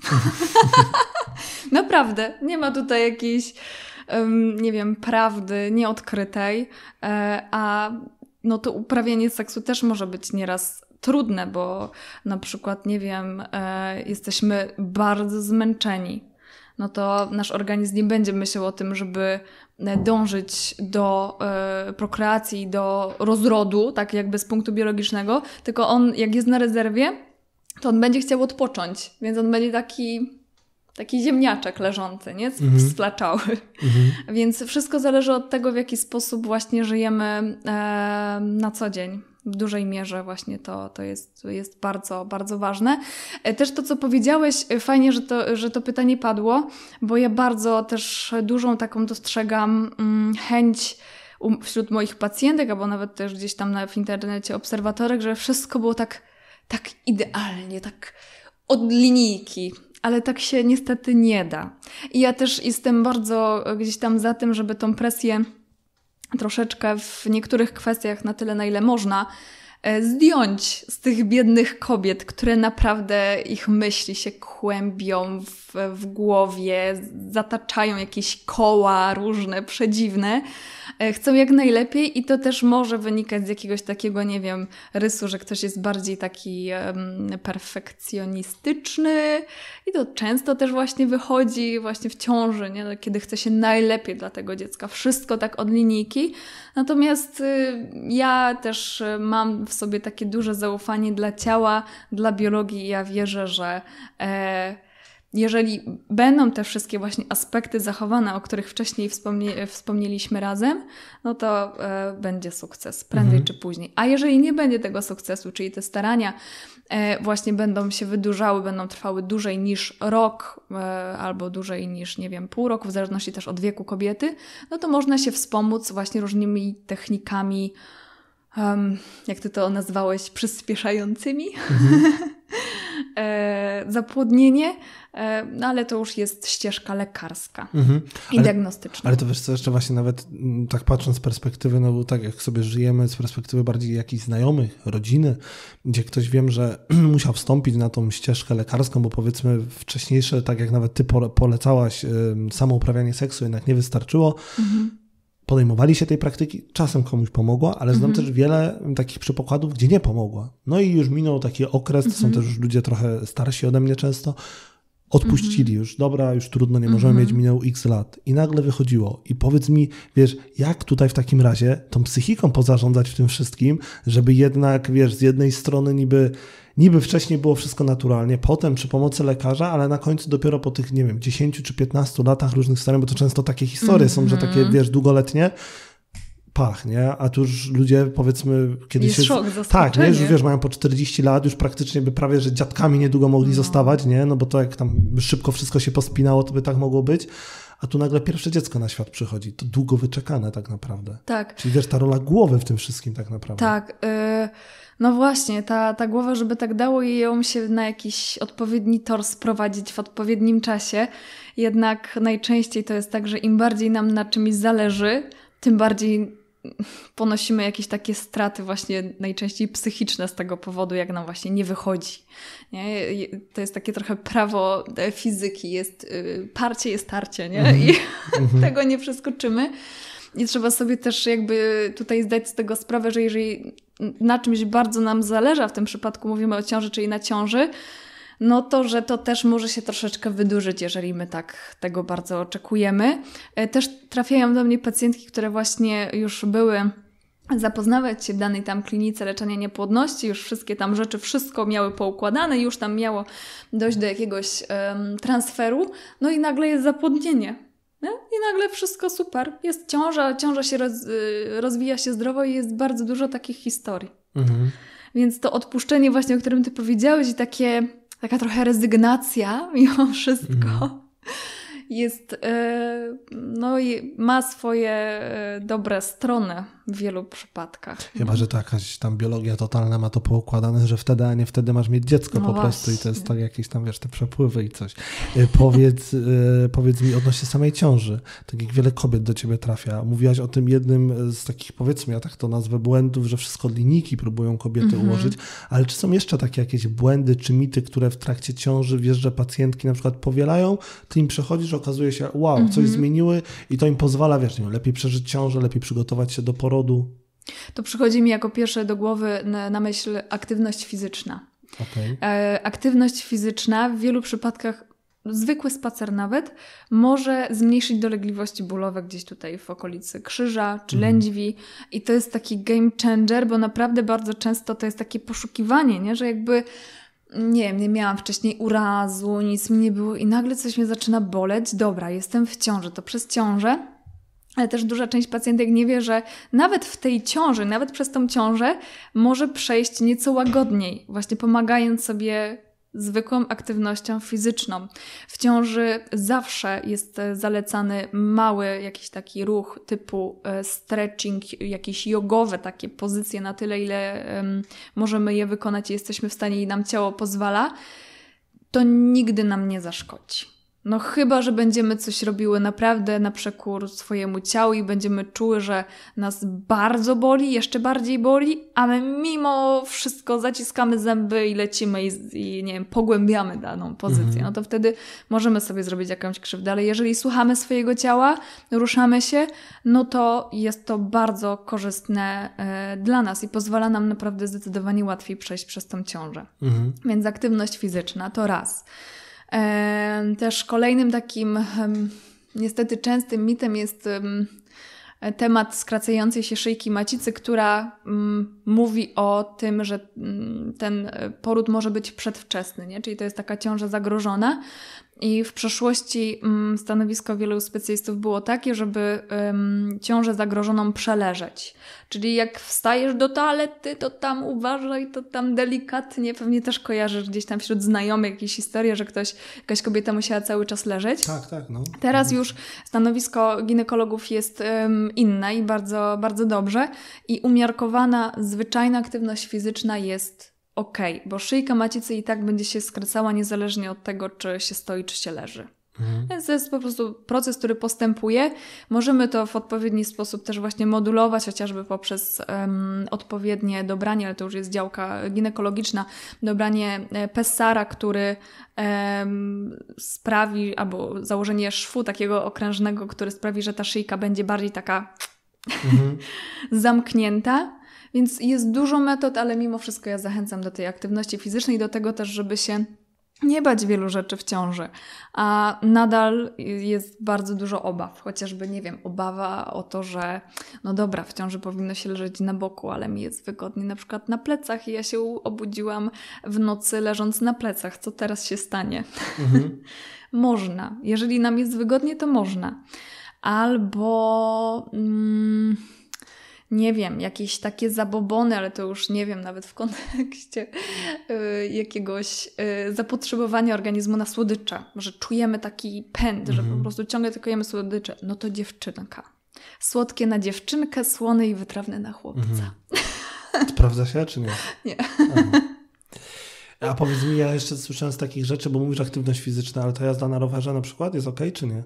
A: Naprawdę, nie ma tutaj jakiejś, nie wiem, prawdy nieodkrytej, e, a no to uprawianie seksu też może być nieraz trudne, bo na przykład, nie wiem, e, jesteśmy bardzo zmęczeni no to nasz organizm nie będzie myślał o tym, żeby e, dążyć do y, prokreacji, do rozrodu, tak jakby z punktu biologicznego, tylko on jak jest na rezerwie, to on będzie chciał odpocząć, więc on będzie taki taki ziemniaczek leżący, nie? Splaczały. Mhm. mhm. Więc wszystko zależy od tego, w jaki sposób właśnie żyjemy e, na co dzień w dużej mierze właśnie to, to jest, jest bardzo, bardzo ważne. E, też to, co powiedziałeś, e, fajnie, że to, że to pytanie padło, bo ja bardzo też dużą taką dostrzegam mm, chęć wśród moich pacjentek, albo nawet też gdzieś tam w internecie obserwatorek, że wszystko było tak, tak idealnie, tak od linijki ale tak się niestety nie da. I ja też jestem bardzo gdzieś tam za tym, żeby tą presję troszeczkę w niektórych kwestiach na tyle, na ile można E, zdjąć z tych biednych kobiet, które naprawdę ich myśli się kłębią w, w głowie, zataczają jakieś koła różne, przedziwne. E, chcą jak najlepiej i to też może wynikać z jakiegoś takiego, nie wiem, rysu, że ktoś jest bardziej taki um, perfekcjonistyczny i to często też właśnie wychodzi właśnie w ciąży, nie? kiedy chce się najlepiej dla tego dziecka. Wszystko tak od linijki. Natomiast y, ja też y, mam w sobie takie duże zaufanie dla ciała, dla biologii i ja wierzę, że e, jeżeli będą te wszystkie właśnie aspekty zachowane, o których wcześniej wspomnie, wspomnieliśmy razem, no to e, będzie sukces prędzej mhm. czy później. A jeżeli nie będzie tego sukcesu, czyli te starania e, właśnie będą się wydłużały, będą trwały dłużej niż rok e, albo dłużej niż, nie wiem, pół roku, w zależności też od wieku kobiety, no to można się wspomóc właśnie różnymi technikami, um, jak ty to nazwałeś, przyspieszającymi. Mhm. E, zapłodnienie, e, no ale to już jest ścieżka lekarska mhm. i ale, diagnostyczna. Ale
B: to wiesz co, jeszcze właśnie nawet mm, tak patrząc z perspektywy, no bo tak jak sobie żyjemy, z perspektywy bardziej jakichś znajomych, rodziny, gdzie ktoś wiem, że musiał wstąpić na tą ścieżkę lekarską, bo powiedzmy wcześniejsze, tak jak nawet ty polecałaś, samouprawianie seksu jednak nie wystarczyło, mhm podejmowali się tej praktyki, czasem komuś pomogła, ale znam mhm. też wiele takich przypokładów, gdzie nie pomogła. No i już minął taki okres, to są mhm. też już ludzie trochę starsi ode mnie często, odpuścili mhm. już, dobra, już trudno, nie możemy mieć, minęło x lat. I nagle wychodziło. I powiedz mi, wiesz, jak tutaj w takim razie tą psychiką pozarządzać w tym wszystkim, żeby jednak, wiesz, z jednej strony niby Niby wcześniej było wszystko naturalnie, potem przy pomocy lekarza, ale na końcu dopiero po tych, nie wiem, 10 czy 15 latach różnych starań, bo to często takie historie mm-hmm. są, że takie, mhm. wiesz, długoletnie, pach, nie? A tu już ludzie, powiedzmy, kiedyś... Jest się... szok, Tak, nie? Już, wiesz, mają po 40 lat, już praktycznie by prawie, że dziadkami niedługo mogli no. zostawać, nie? No bo to jak tam szybko wszystko się pospinało, to by tak mogło być a tu nagle pierwsze dziecko na świat przychodzi. To długo wyczekane tak naprawdę. Tak. Czyli wiesz, ta rola głowy w tym wszystkim tak naprawdę.
A: Tak. Y- no właśnie, ta, ta głowa, żeby tak dało jej ją się na jakiś odpowiedni tor sprowadzić w odpowiednim czasie. Jednak najczęściej to jest tak, że im bardziej nam na czymś zależy, tym bardziej ponosimy jakieś takie straty, właśnie najczęściej psychiczne z tego powodu, jak nam właśnie nie wychodzi. Nie? To jest takie trochę prawo e, fizyki, jest y, parcie, jest tarcie, nie? I mhm. tego nie przeskoczymy. I trzeba sobie też jakby tutaj zdać z tego sprawę, że jeżeli na czymś bardzo nam zależy, a w tym przypadku mówimy o ciąży, czyli na ciąży, no to, że to też może się troszeczkę wydłużyć, jeżeli my tak tego bardzo oczekujemy. E, też trafiają do mnie pacjentki, które właśnie już były zapoznawać się w danej tam klinice leczenia niepłodności, już wszystkie tam rzeczy, wszystko miały poukładane, już tam miało dojść do jakiegoś um, transferu, no i nagle jest zapłodnienie nie? No I nagle wszystko super. Jest ciąża, ciąża się roz, y, rozwija się zdrowo i jest bardzo dużo takich historii. Mhm. Więc to odpuszczenie właśnie, o którym ty powiedziałeś i takie, taka trochę rezygnacja mimo wszystko. Mhm jest, e, no i ma swoje e, dobre strony w wielu przypadkach.
B: Chyba, że to jakaś tam biologia totalna ma to poukładane, że wtedy, a nie wtedy masz mieć dziecko no po właśnie. prostu i to jest tak jakieś tam, wiesz, te przepływy i coś. E, powiedz, powiedz mi odnośnie samej ciąży, tak jak wiele kobiet do ciebie trafia. Mówiłaś o tym jednym z takich, powiedzmy, ja tak to nazwę błędów, że wszystko linijki próbują kobiety mhm. ułożyć, ale czy są jeszcze takie jakieś błędy czy mity, które w trakcie ciąży wiesz, że pacjentki na przykład powielają, ty im przechodzisz, okazuje się, wow, coś mhm. zmieniły i to im pozwala, wiesz, nie, lepiej przeżyć ciążę, lepiej przygotować się do porodu.
A: To przychodzi mi jako pierwsze do głowy na, na myśl aktywność fizyczna. Okay. E, aktywność fizyczna w wielu przypadkach zwykły spacer nawet może zmniejszyć dolegliwości bólowe gdzieś tutaj w okolicy krzyża czy mhm. lędźwi i to jest taki game changer, bo naprawdę bardzo często to jest takie poszukiwanie, nie? że jakby nie wiem, nie miałam wcześniej urazu, nic mi nie było i nagle coś mnie zaczyna boleć. Dobra, jestem w ciąży, to przez ciążę. Ale też duża część pacjentek nie wie, że nawet w tej ciąży, nawet przez tą ciążę może przejść nieco łagodniej, właśnie pomagając sobie zwykłą aktywnością fizyczną. W ciąży zawsze jest e, zalecany mały jakiś taki ruch typu e, stretching, jakieś jogowe takie pozycje na tyle, ile możemy je wykonać i jesteśmy w stanie i nam ciało pozwala. To nigdy nam nie zaszkodzi. No chyba, że będziemy coś robiły naprawdę na przekór swojemu ciału i będziemy czuły, że nas bardzo boli, jeszcze bardziej boli, a my mimo wszystko zaciskamy zęby i lecimy i, i nie wiem, pogłębiamy daną pozycję. Mhm. No to wtedy możemy sobie zrobić jakąś krzywdę, ale jeżeli słuchamy swojego ciała, ruszamy się, no to jest to bardzo korzystne y, dla nas i pozwala nam naprawdę zdecydowanie łatwiej przejść przez tą ciążę. Mhm. Więc aktywność fizyczna to raz. Też kolejnym takim niestety częstym mitem jest temat skracającej się szyjki macicy, która mówi o tym, że ten poród może być przedwczesny, nie? czyli to jest taka ciąża zagrożona. I w przeszłości mm, stanowisko wielu specjalistów było takie, żeby um, ciążę zagrożoną przeleżeć. Czyli jak wstajesz do toalety, to tam uważaj, to tam delikatnie. Pewnie też kojarzysz gdzieś tam wśród znajomych jakieś historie, że ktoś, jakaś kobieta musiała cały czas leżeć. Tak, tak. No. Teraz mhm. już stanowisko ginekologów jest um, inne i bardzo, bardzo dobrze. I umiarkowana, zwyczajna aktywność fizyczna jest ok, bo szyjka macicy i tak będzie się skracała niezależnie od tego, czy się stoi, czy się leży. Mhm. Więc to jest po prostu proces, który postępuje. Możemy to w odpowiedni sposób też właśnie modulować, chociażby poprzez um, odpowiednie dobranie, ale to już jest działka ginekologiczna, dobranie e, pessara, który um, sprawi, albo założenie szwu takiego okrężnego, który sprawi, że ta szyjka będzie bardziej taka mhm. zamknięta. Więc jest dużo metod, ale mimo wszystko ja zachęcam do tej aktywności fizycznej, do tego też, żeby się nie bać wielu rzeczy w ciąży, a nadal jest bardzo dużo obaw, chociażby, nie wiem, obawa o to, że no dobra, w ciąży powinno się leżeć na boku, ale mi jest wygodnie na przykład na plecach i ja się obudziłam w nocy leżąc na plecach. Co teraz się stanie? Mhm. można. Jeżeli nam jest wygodnie, to można. Albo... Mm, nie wiem, jakieś takie zabobony, ale to już nie wiem nawet w kontekście y, jakiegoś y, zapotrzebowania organizmu na słodycze, że czujemy taki pęd, mhm. że po mhm. prostu ciągle tylko jemy słodycze, no to dziewczynka. Słodkie na dziewczynkę, słone i wytrawne na chłopca. Mhm.
B: Sprawdza się, czy nie? Nie. Aha. A powiedz mi, ja jeszcze słyszałem z takich rzeczy, bo mówisz aktywność fizyczna, ale to jazda na rowerze na przykład jest ok, czy nie?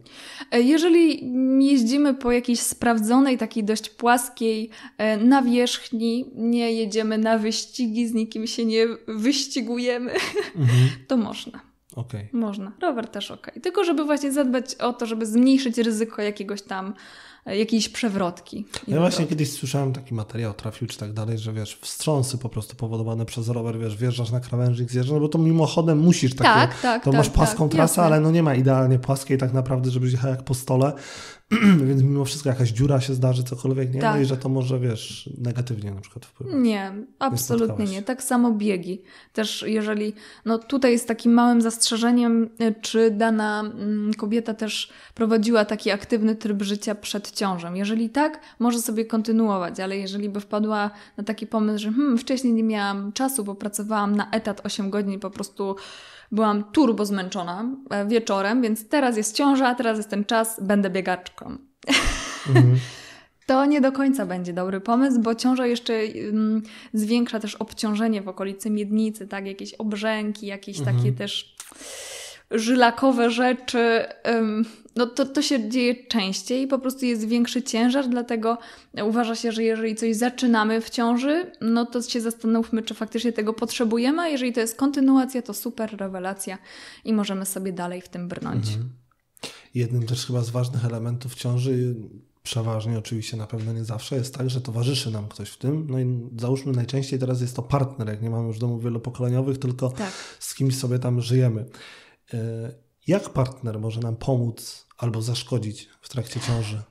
A: E, jeżeli jeździmy po jakiejś sprawdzonej, takiej dość płaskiej e, nawierzchni, nie jedziemy na wyścigi, z nikim się nie wyścigujemy, mhm. to można. Okay. Można. Rower też ok. Tylko, żeby właśnie zadbać o to, żeby zmniejszyć ryzyko jakiegoś tam jakiejś przewrotki. Ja no właśnie
B: kiedyś słyszałem taki materiał, trafił czy tak dalej, że wiesz, wstrząsy po prostu powodowane przez rower, wiesz, wjeżdżasz na krawężnik, zjeżdżasz, no bo to mimochodem musisz takie, tak, tak, to tak, masz tak, płaską tak, trasę, jasne. ale no nie ma idealnie płaskiej tak naprawdę, żebyś jechał jak po stole, więc mimo wszystko jakaś dziura się zdarzy, cokolwiek, nie? No tak. No i że to może, wiesz, negatywnie na przykład wpływać.
A: Nie, absolutnie nie, nie. Tak samo biegi. Też jeżeli, no tutaj jest takim małym zastrzeżeniem, y, czy dana mm, kobieta też prowadziła taki aktywny tryb życia przed ciążą. Jeżeli tak, może sobie kontynuować, ale jeżeli by wpadła na taki pomysł, że hmm, wcześniej nie miałam czasu, bo pracowałam na etat 8 godzin po prostu Byłam turbo zmęczona e, wieczorem, więc teraz jest ciąża, teraz jest ten czas, będę biegaczką. Mhm. To nie do końca będzie dobry pomysł, bo ciąża jeszcze mm, zwiększa też obciążenie w okolicy miednicy, tak? Jakieś obrzęki, jakieś mhm. takie też żylakowe rzeczy, no to, to się dzieje częściej, po prostu jest większy ciężar, dlatego uważa się, że jeżeli coś zaczynamy w ciąży, no to się zastanówmy, czy faktycznie tego potrzebujemy, a jeżeli to jest kontynuacja, to super, rewelacja i możemy sobie dalej w tym brnąć. Mhm.
B: Jednym też chyba z ważnych elementów ciąży przeważnie, oczywiście na pewno nie zawsze, jest tak, że towarzyszy nam ktoś w tym. No i załóżmy najczęściej teraz jest to partner, jak nie mamy już domów wielopokoleniowych, tylko tak. z kimś sobie tam żyjemy. E, jak partner może nam pomóc albo zaszkodzić w trakcie ciąży?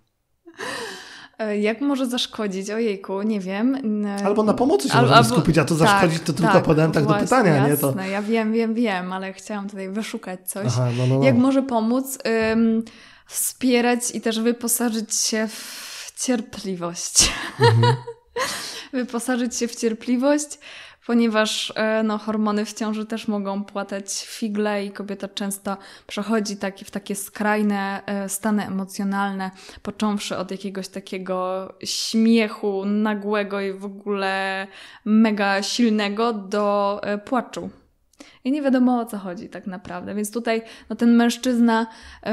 A: E, jak może zaszkodzić? Ojejku, nie wiem. E, albo na pomocy się albo, możemy skupić, a to tak, zaszkodzić tak, to tylko tak, podałem tak właśnie, pytania. Jasne, nie? To... ja wiem, wiem, wiem, ale chciałam tutaj wyszukać coś. Aha, no, no, no. Jak może pomóc? Ym, wspierać i też wyposażyć się w cierpliwość. Mhm. wyposażyć się w cierpliwość, ponieważ e, no, hormony w ciąży też mogą płatać figle i kobieta często przechodzi taki, w takie skrajne e, stany emocjonalne, począwszy od jakiegoś takiego śmiechu nagłego i w ogóle mega silnego do e, płaczu i nie wiadomo o co chodzi tak naprawdę. Więc tutaj no, ten mężczyzna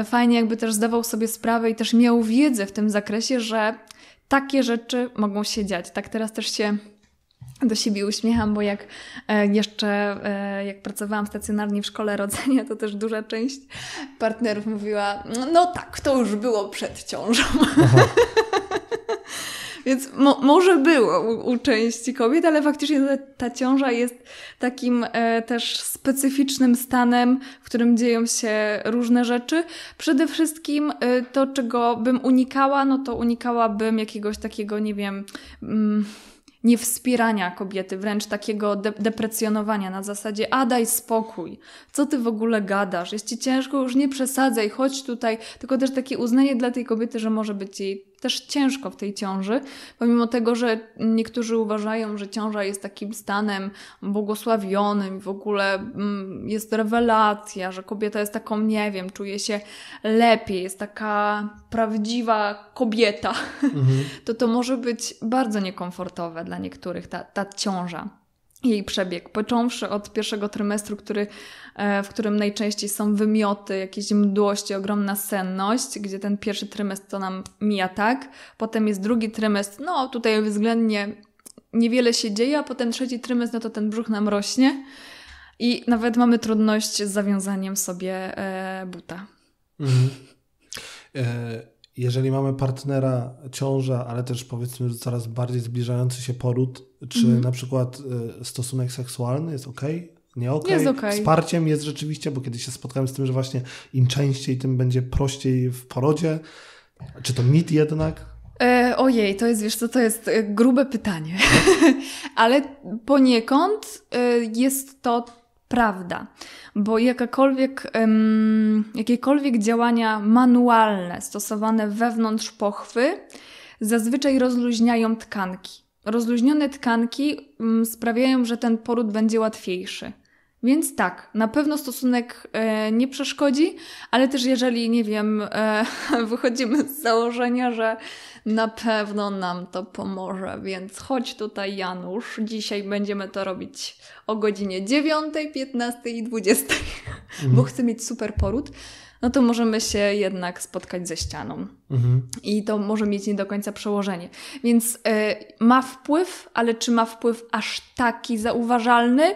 A: fajnie jakby też zdawał sobie sprawę i też miał wiedzę w tym zakresie, że takie rzeczy mogą się dziać. Tak teraz też się do siebie uśmiecham, bo jak e, jeszcze e, jak pracowałam stacjonarnie w szkole rodzenia, to też duża część partnerów mówiła, no tak, to już było przed ciążą. Więc mo może było u, u, części kobiet, ale faktycznie ta, ciąża jest takim e, też specyficznym stanem, w którym dzieją się różne rzeczy. Przede wszystkim e, to, czego bym unikała, no to unikałabym jakiegoś takiego, nie wiem. Mm, niewspierania kobiety, wręcz takiego de deprecjonowania na zasadzie a daj spokój, co ty w ogóle gadasz, jest ci ciężko, już nie przesadzaj, chodź tutaj, tylko też takie uznanie dla tej kobiety, że może być jej też ciężko w tej ciąży, pomimo tego, że niektórzy uważają, że ciąża jest takim stanem błogosławionym, w ogóle mm, jest rewelacja, że kobieta jest taką, nie wiem, czuje się lepiej, jest taka prawdziwa kobieta, mhm. to to może być bardzo niekomfortowe dla niektórych ta, ta ciąża jej przebieg, począwszy od pierwszego trymestru, który, e, w którym najczęściej są wymioty, jakieś mdłości, ogromna senność, gdzie ten pierwszy trymestr to nam mija tak, potem jest drugi trymestr, no tutaj względnie niewiele się dzieje, a potem trzeci trymestr, no to ten brzuch nam rośnie i nawet mamy trudność z zawiązaniem sobie e, buta.
B: Mhm. E jeżeli mamy partnera ciąża, ale też powiedzmy coraz bardziej zbliżający się poród, czy mm. na przykład y, stosunek seksualny jest ok? Nie ok. Jest ok. Wsparciem jest rzeczywiście, bo kiedy się spotkałem z tym, że właśnie im częściej, tym będzie prościej w porodzie. Czy to mit jednak?
A: E, ojej, to jest, wiesz co, to jest e, grube pytanie. ale poniekąd e, jest to prawda, bo jakakolwiek, jakiekolwiek działania manualne stosowane wewnątrz pochwy zazwyczaj rozluźniają tkanki. Rozluźnione tkanki mm, sprawiają, że ten poród będzie łatwiejszy. Więc tak, na pewno stosunek e, nie przeszkodzi, ale też jeżeli, nie wiem, e, wychodzimy z założenia, że na pewno nam to pomoże. Więc chodź tutaj, Janusz. Dzisiaj będziemy to robić o godzinie 9, 15 i 20, mhm. bo chcę mieć super poród. No to możemy się jednak spotkać ze ścianą. Mhm. I to może mieć nie do końca przełożenie. Więc e, ma wpływ, ale czy ma wpływ aż taki zauważalny?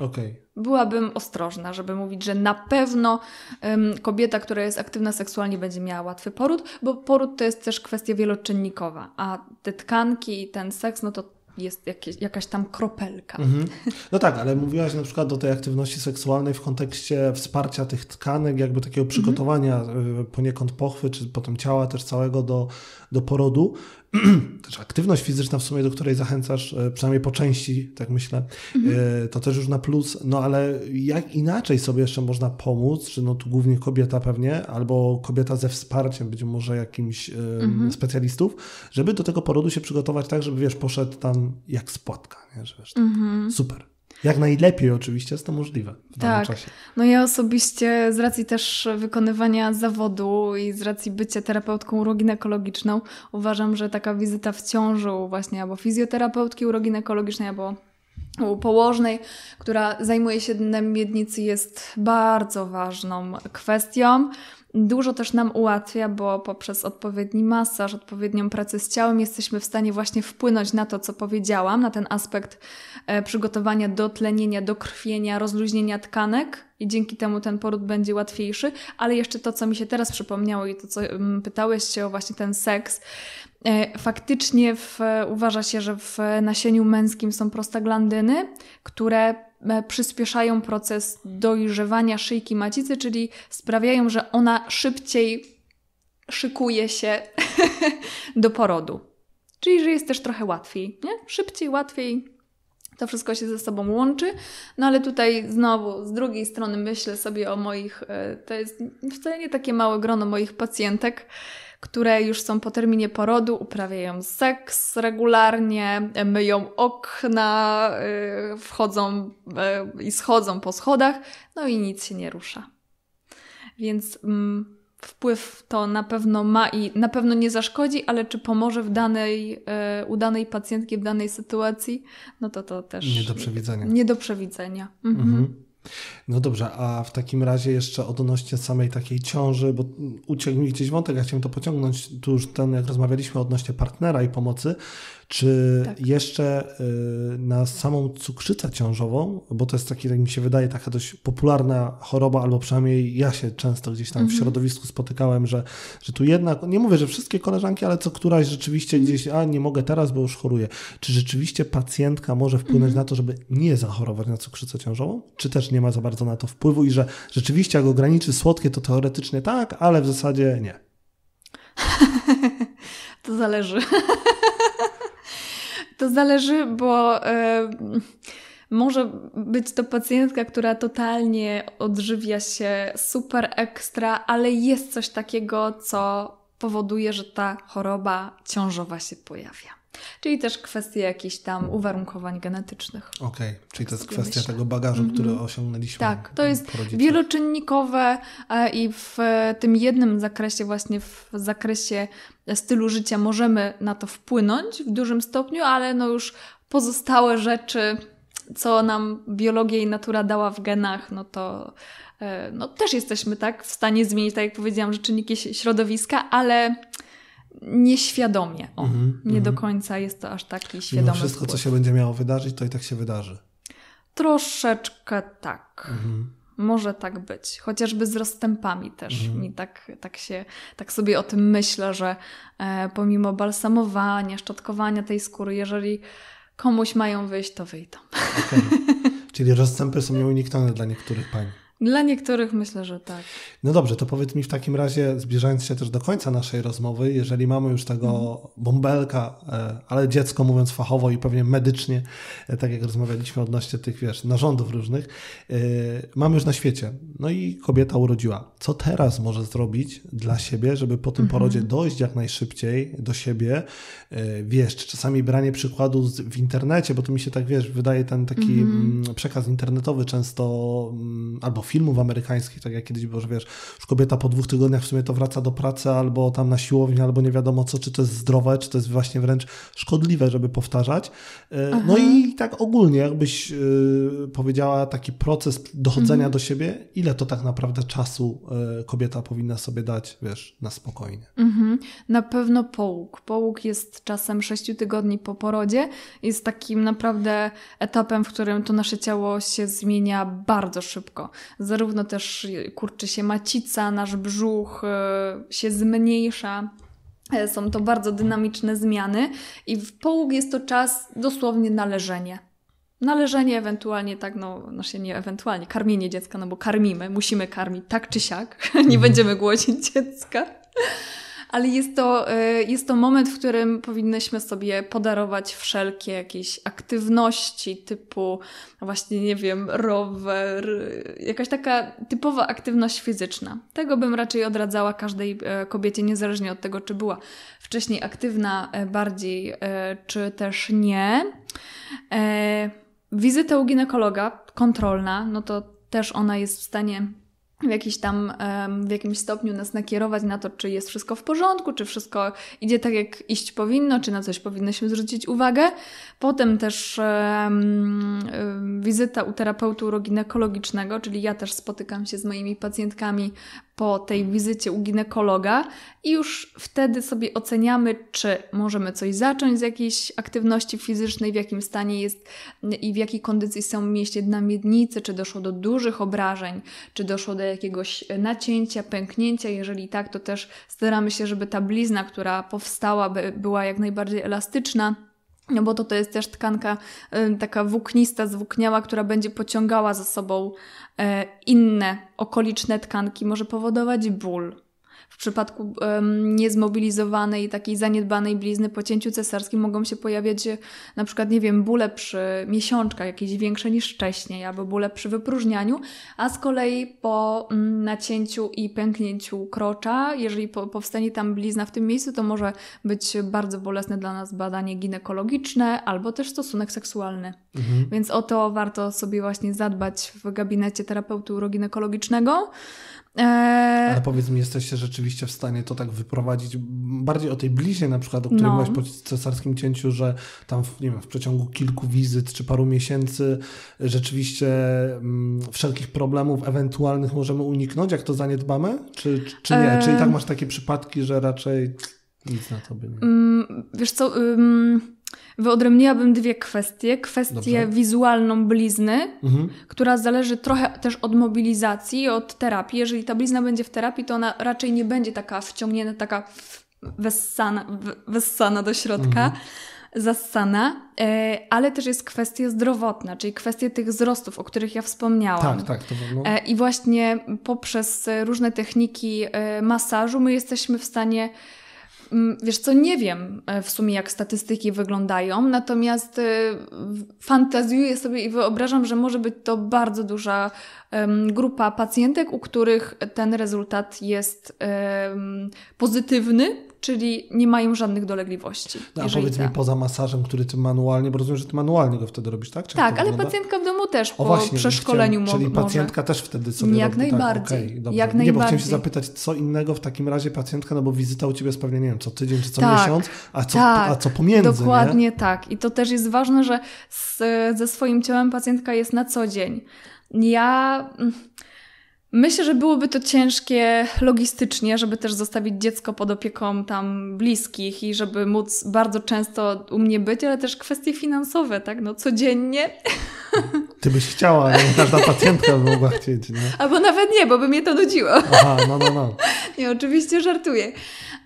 A: Okay. Byłabym ostrożna, żeby mówić, że na pewno um, kobieta, która jest aktywna seksualnie, będzie miała łatwy poród, bo poród to jest też kwestia wieloczynnikowa, a te tkanki i ten seks, no to jest jakieś, jakaś tam kropelka.
B: Mhm. No tak, ale mówiłaś na przykład do tej aktywności seksualnej w kontekście wsparcia tych tkanek, jakby takiego mhm. przygotowania mhm. poniekąd pochwy, czy potem ciała też całego do, do porodu. też aktywność fizyczna w sumie, do której zachęcasz, e, przynajmniej po części, tak myślę, mhm. E, to też już na plus. No ale jak inaczej sobie jeszcze można pomóc? Czy no tu głównie kobieta pewnie, albo kobieta ze wsparciem, być może jakimś e, mhm. specjalistów, żeby do tego porodu się przygotować tak, żeby wiesz, poszedł tam jak spłatka, nie? Że wiesz, tak. mhm. super. Jak najlepiej oczywiście jest to możliwe w tak. czasie.
A: No ja osobiście z racji też wykonywania zawodu i z racji bycia terapeutką uroginekologiczną uważam, że taka wizyta w ciąży właśnie albo fizjoterapeutki uroginekologicznej albo położnej, która zajmuje się dnem miednicy jest bardzo ważną kwestią. Dużo też nam ułatwia, bo poprzez odpowiedni masaż, odpowiednią pracę z ciałem jesteśmy w stanie właśnie wpłynąć na to, co powiedziałam, na ten aspekt e, przygotowania do tlenienia, do krwienia, rozluźnienia tkanek i dzięki temu ten poród będzie łatwiejszy. Ale jeszcze to, co mi się teraz przypomniało i to, co mm, pytałeś się o właśnie ten seks, e, Faktycznie w, uważa się, że w nasieniu męskim są prostaglandyny, które E, przyspieszają proces dojrzewania szyjki macicy, czyli sprawiają, że ona szybciej szykuje się do porodu. Czyli, że jest też trochę łatwiej, nie? Szybciej, łatwiej, to wszystko się ze sobą łączy. No ale tutaj znowu z drugiej strony myślę sobie o moich, e, to jest wcale nie takie małe grono moich pacjentek, które już są po terminie porodu, uprawiają seks regularnie, myją okna, y, wchodzą y, i schodzą po schodach, no i nic się nie rusza. Więc mm, wpływ to na pewno ma i na pewno nie zaszkodzi, ale czy pomoże w danej, y, u danej pacjentki w danej sytuacji, no to to też. Nie do przewidzenia. Nie do przewidzenia.
B: Mhm. Mhm. No dobrze, a w takim razie jeszcze odnośnie samej takiej ciąży, bo uciekł mi gdzieś wątek, ja chciałem to pociągnąć, tu już ten, jak rozmawialiśmy odnośnie partnera i pomocy, czy tak. jeszcze y, na samą cukrzycę ciążową, bo to jest taki, jak mi się wydaje, taka dość popularna choroba, albo przynajmniej ja się często gdzieś tam w mhm. środowisku spotykałem, że, że tu jednak, nie mówię, że wszystkie koleżanki, ale co któraś rzeczywiście mhm. gdzieś, a nie mogę teraz, bo już choruję. Czy rzeczywiście pacjentka może wpłynąć mhm. na to, żeby nie zachorować na cukrzycę ciążową? Czy też nie ma za bardzo na to wpływu i że rzeczywiście jak ograniczy słodkie, to teoretycznie tak, ale w zasadzie nie.
A: to zależy. To zależy, bo e, może być to pacjentka, która totalnie odżywia się super ekstra, ale jest coś takiego, co powoduje, że ta choroba ciążowa się pojawia. Czyli też kwestie jakichś tam uwarunkowań genetycznych.
B: Okej, okay, czyli to jest tak kwestia myślę. tego bagażu, mm -hmm. który mhm. osiągnęliśmy.
A: Tak, to jest wieloczynnikowe e, i w e, tym jednym zakresie, właśnie w zakresie stylu życia możemy na to wpłynąć w dużym stopniu, ale no już pozostałe rzeczy, co nam biologia i natura dała w genach, no to e, no też jesteśmy tak w stanie zmienić, tak jak powiedziałam, że czynniki środowiska, ale nieświadomie. O, mhm, nie do mhm. końca jest to aż taki świadomy. Mimo wszystko, wpływ. co się
B: będzie miało wydarzyć, to i tak się wydarzy.
A: Troszeczkę tak. Mhm. Może tak być. Chociażby z rozstępami też mi tak, tak się, tak sobie o tym myślę, że e, pomimo balsamowania, szczotkowania tej skóry, jeżeli komuś mają wyjść, to wyjdą. Okay.
B: Czyli rozstępy są nieuniknione dla niektórych pań.
A: Dla niektórych myślę, że tak.
B: No dobrze, to powiedz mi w takim razie, zbliżając się też do końca naszej rozmowy, jeżeli mamy już tego mhm. bąbelka, e, ale dziecko mówiąc fachowo i pewnie medycznie, e, tak jak rozmawialiśmy odnośnie tych, wiesz, narządów różnych, e, mamy już na świecie. No i kobieta urodziła. Co teraz może zrobić dla siebie, żeby po tym mhm. porodzie dojść jak najszybciej do siebie? Wiesz, czasami branie przykładu w internecie, bo tu mi się tak, wiesz, wydaje ten taki mhm. Mm, przekaz internetowy często, mm, albo filmów amerykańskich, tak jak kiedyś było, że wiesz, już kobieta po dwóch tygodniach w sumie to wraca do pracy albo tam na siłownię, albo nie wiadomo co, czy to jest zdrowe, czy to jest właśnie wręcz szkodliwe, żeby powtarzać. E, no Aha. No i tak ogólnie, jakbyś e, powiedziała taki proces dochodzenia mhm. do siebie, ile to tak naprawdę czasu e, kobieta powinna sobie dać, wiesz, na spokojnie?
A: Mhm. Na pewno połóg. Połóg jest czasem sześciu tygodni po porodzie. Jest takim naprawdę etapem, w którym to nasze ciało się zmienia bardzo szybko zarówno też kurczy się macica, nasz brzuch e, się zmniejsza. E, są to bardzo dynamiczne zmiany i w połóg jest to czas dosłownie należenie. Należenie ewentualnie tak, no, no, się nie ewentualnie, karmienie dziecka, no bo karmimy, musimy karmić tak czy siak, nie mhm. będziemy głosić dziecka ale jest to, e, jest to moment, w którym powinnyśmy sobie podarować wszelkie jakieś aktywności typu właśnie, nie wiem, rower, jakaś taka typowa aktywność fizyczna. Tego bym raczej odradzała każdej e, kobiecie, niezależnie od tego, czy była wcześniej aktywna e, bardziej, czy też nie. Wizyta u ginekologa kontrolna, no to też ona jest w stanie w, jakiś tam, w jakimś stopniu nas nakierować na to, czy jest wszystko w porządku, czy wszystko idzie tak, jak iść powinno, czy na coś powinno się zwrócić uwagę. Potem też um, wizyta u terapeuty uroginekologicznego, czyli ja też spotykam się z moimi pacjentkami po tej wizycie u ginekologa i już wtedy sobie oceniamy, czy możemy coś zacząć z jakiejś aktywności fizycznej, w jakim stanie jest i w jakiej kondycji są mięśnie miednicy, czy doszło do dużych obrażeń, czy doszło do jakiegoś nacięcia, pęknięcia. Jeżeli tak, to też staramy się, żeby ta blizna, która powstała, by była jak najbardziej elastyczna no bo to, to jest też tkanka y, taka włóknista, zwłókniała, która będzie pociągała za sobą y, inne okoliczne tkanki, może powodować ból, w przypadku um, niezmobilizowanej, takiej zaniedbanej blizny po cięciu cesarskim mogą się pojawiać e, na przykład, nie wiem, bóle przy miesiączkach jakieś większe niż wcześniej, albo bóle przy wypróżnianiu, a z kolei po mm, nacięciu i pęknięciu krocza, jeżeli po, powstanie tam blizna w tym miejscu, to może być bardzo bolesne dla nas badanie ginekologiczne albo też stosunek seksualny. Mhm. Więc o to warto sobie właśnie zadbać w gabinecie terapeuty uroginekologicznego.
B: Eee, Ale powiedz mi, jesteście rzeczywiście w stanie to tak wyprowadzić bardziej o tej bliźnie na przykład, o której no. mówiłaś po cesarskim cięciu, że tam w, nie wiem, w przeciągu kilku wizyt czy paru miesięcy rzeczywiście m, mm, wszelkich problemów ewentualnych możemy uniknąć, jak to zaniedbamy? Czy, czy nie? E... Czy i tak eee. masz takie przypadki, że raczej nic na to by nie? Mm,
A: wiesz co wyodrębniłabym dwie kwestie. Kwestię Dobrze. wizualną blizny, mhm. która zależy trochę też od mobilizacji, od terapii. Jeżeli ta blizna będzie w terapii, to ona raczej nie będzie taka wciągnięta, taka wessana, wessana do środka. Mhm zassana, e, ale też jest kwestia zdrowotna, czyli kwestie tych wzrostów, o których ja wspomniałam. Tak, tak. To e, I właśnie poprzez różne techniki e, masażu my jesteśmy w stanie Mm, wiesz co, nie wiem e, w sumie jak statystyki wyglądają, natomiast e, fantazjuję sobie i wyobrażam, że może być to bardzo duża grupa pacjentek, u których ten rezultat jest pozytywny, czyli nie mają żadnych dolegliwości. No, a powiedz mi, tak.
B: poza masażem, który ty manualnie, bo rozumiem, że ty manualnie go wtedy robisz, tak? Czy tak, ale tak? pacjentka
A: w domu też po o właśnie, przeszkoleniu może. Czyli pacjentka
B: też wtedy sobie Jak robi, tak, najbardziej. Tak, okay, jak nie, najbardziej. bo chciałem się zapytać, co innego w takim razie pacjentka, no bo wizyta u ciebie jest pewnie, nie wiem, co tydzień czy co tak, miesiąc, a co, tak, a co pomiędzy, Dokładnie nie?
A: tak. I to też jest ważne, że z, ze swoim ciałem pacjentka jest na co dzień. Ja mm, Myślę, że byłoby to ciężkie logistycznie, żeby też zostawić dziecko pod opieką tam bliskich i żeby móc bardzo często u mnie być, ale też kwestie finansowe, tak? No codziennie.
B: Ty byś chciała, ale każda pacjentka mogła chcieć, nie?
A: Albo nawet nie, bo by mnie to nudziło. Aha, no, no, no. Nie, oczywiście żartuję.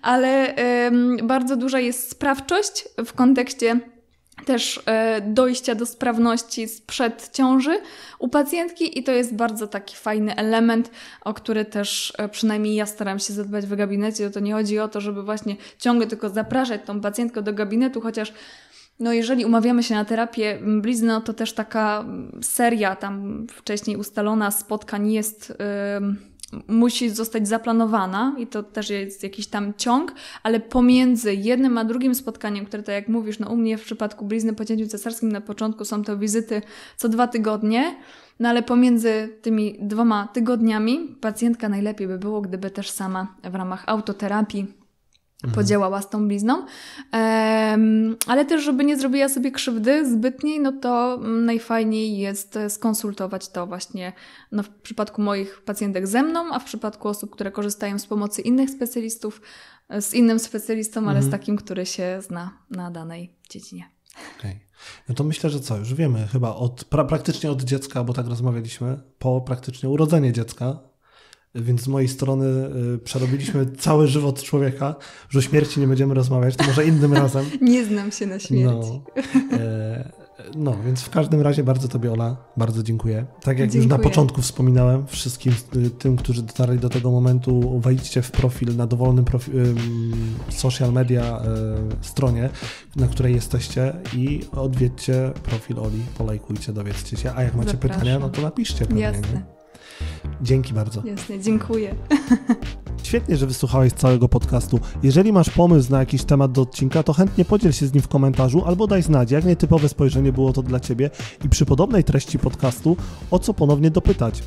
A: Ale ym, bardzo duża jest sprawczość w kontekście też e, dojścia do sprawności sprzed ciąży u pacjentki i to jest bardzo taki fajny element, o który też e, przynajmniej ja staram się zadbać w gabinecie. To nie chodzi o to, żeby właśnie ciągle tylko zapraszać tą pacjentkę do gabinetu, chociaż no jeżeli umawiamy się na terapię blizn, no to też taka seria tam wcześniej ustalona spotkań jest... Yy musi zostać zaplanowana i to też jest jakiś tam ciąg, ale pomiędzy jednym a drugim spotkaniem, które tak jak mówisz, no u mnie w przypadku blizny po cięciu cesarskim na początku są to wizyty co dwa tygodnie, no ale pomiędzy tymi dwoma tygodniami pacjentka najlepiej by było, gdyby też sama w ramach autoterapii Mhm. podziałała z tą blizną. ale też, żeby nie zrobiła sobie krzywdy zbytniej, no to najfajniej jest skonsultować to właśnie no, w przypadku moich pacjentek ze mną, a w przypadku osób, które korzystają z pomocy innych specjalistów, e, z innym specjalistą, ale mhm. z takim, który się zna na danej dziedzinie.
B: Okay. No to myślę, że co, już wiemy chyba od, pra, praktycznie od dziecka, bo tak rozmawialiśmy, po praktycznie urodzenie dziecka, więc z mojej strony y, przerobiliśmy cały żywot człowieka, że o śmierci nie będziemy rozmawiać, to może innym razem. nie znam się na śmierci. No, e, no, więc w każdym razie bardzo Tobie, Ola, bardzo dziękuję. Tak jak dziękuję. już na początku wspominałem, wszystkim y, tym, którzy dotarli do tego momentu, wejdźcie w profil na dowolnym profi, social media y, stronie, na której jesteście i odwiedźcie profil Oli, polajkujcie, dowiedzcie się. A jak macie Zapraszam. pytania, no to napiszcie pewnie. Jasne. Nie? Dzięki bardzo.
A: Jasne, dziękuję.
B: Świetnie, że wysłuchałeś całego podcastu. Jeżeli masz pomysł na jakiś temat do odcinka, to chętnie podziel się z nim w komentarzu albo daj znać, jak nietypowe spojrzenie było to dla Ciebie i przy podobnej treści podcastu, o co ponownie dopytać.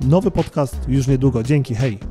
B: Nowy podcast już niedługo. Dzięki, hej!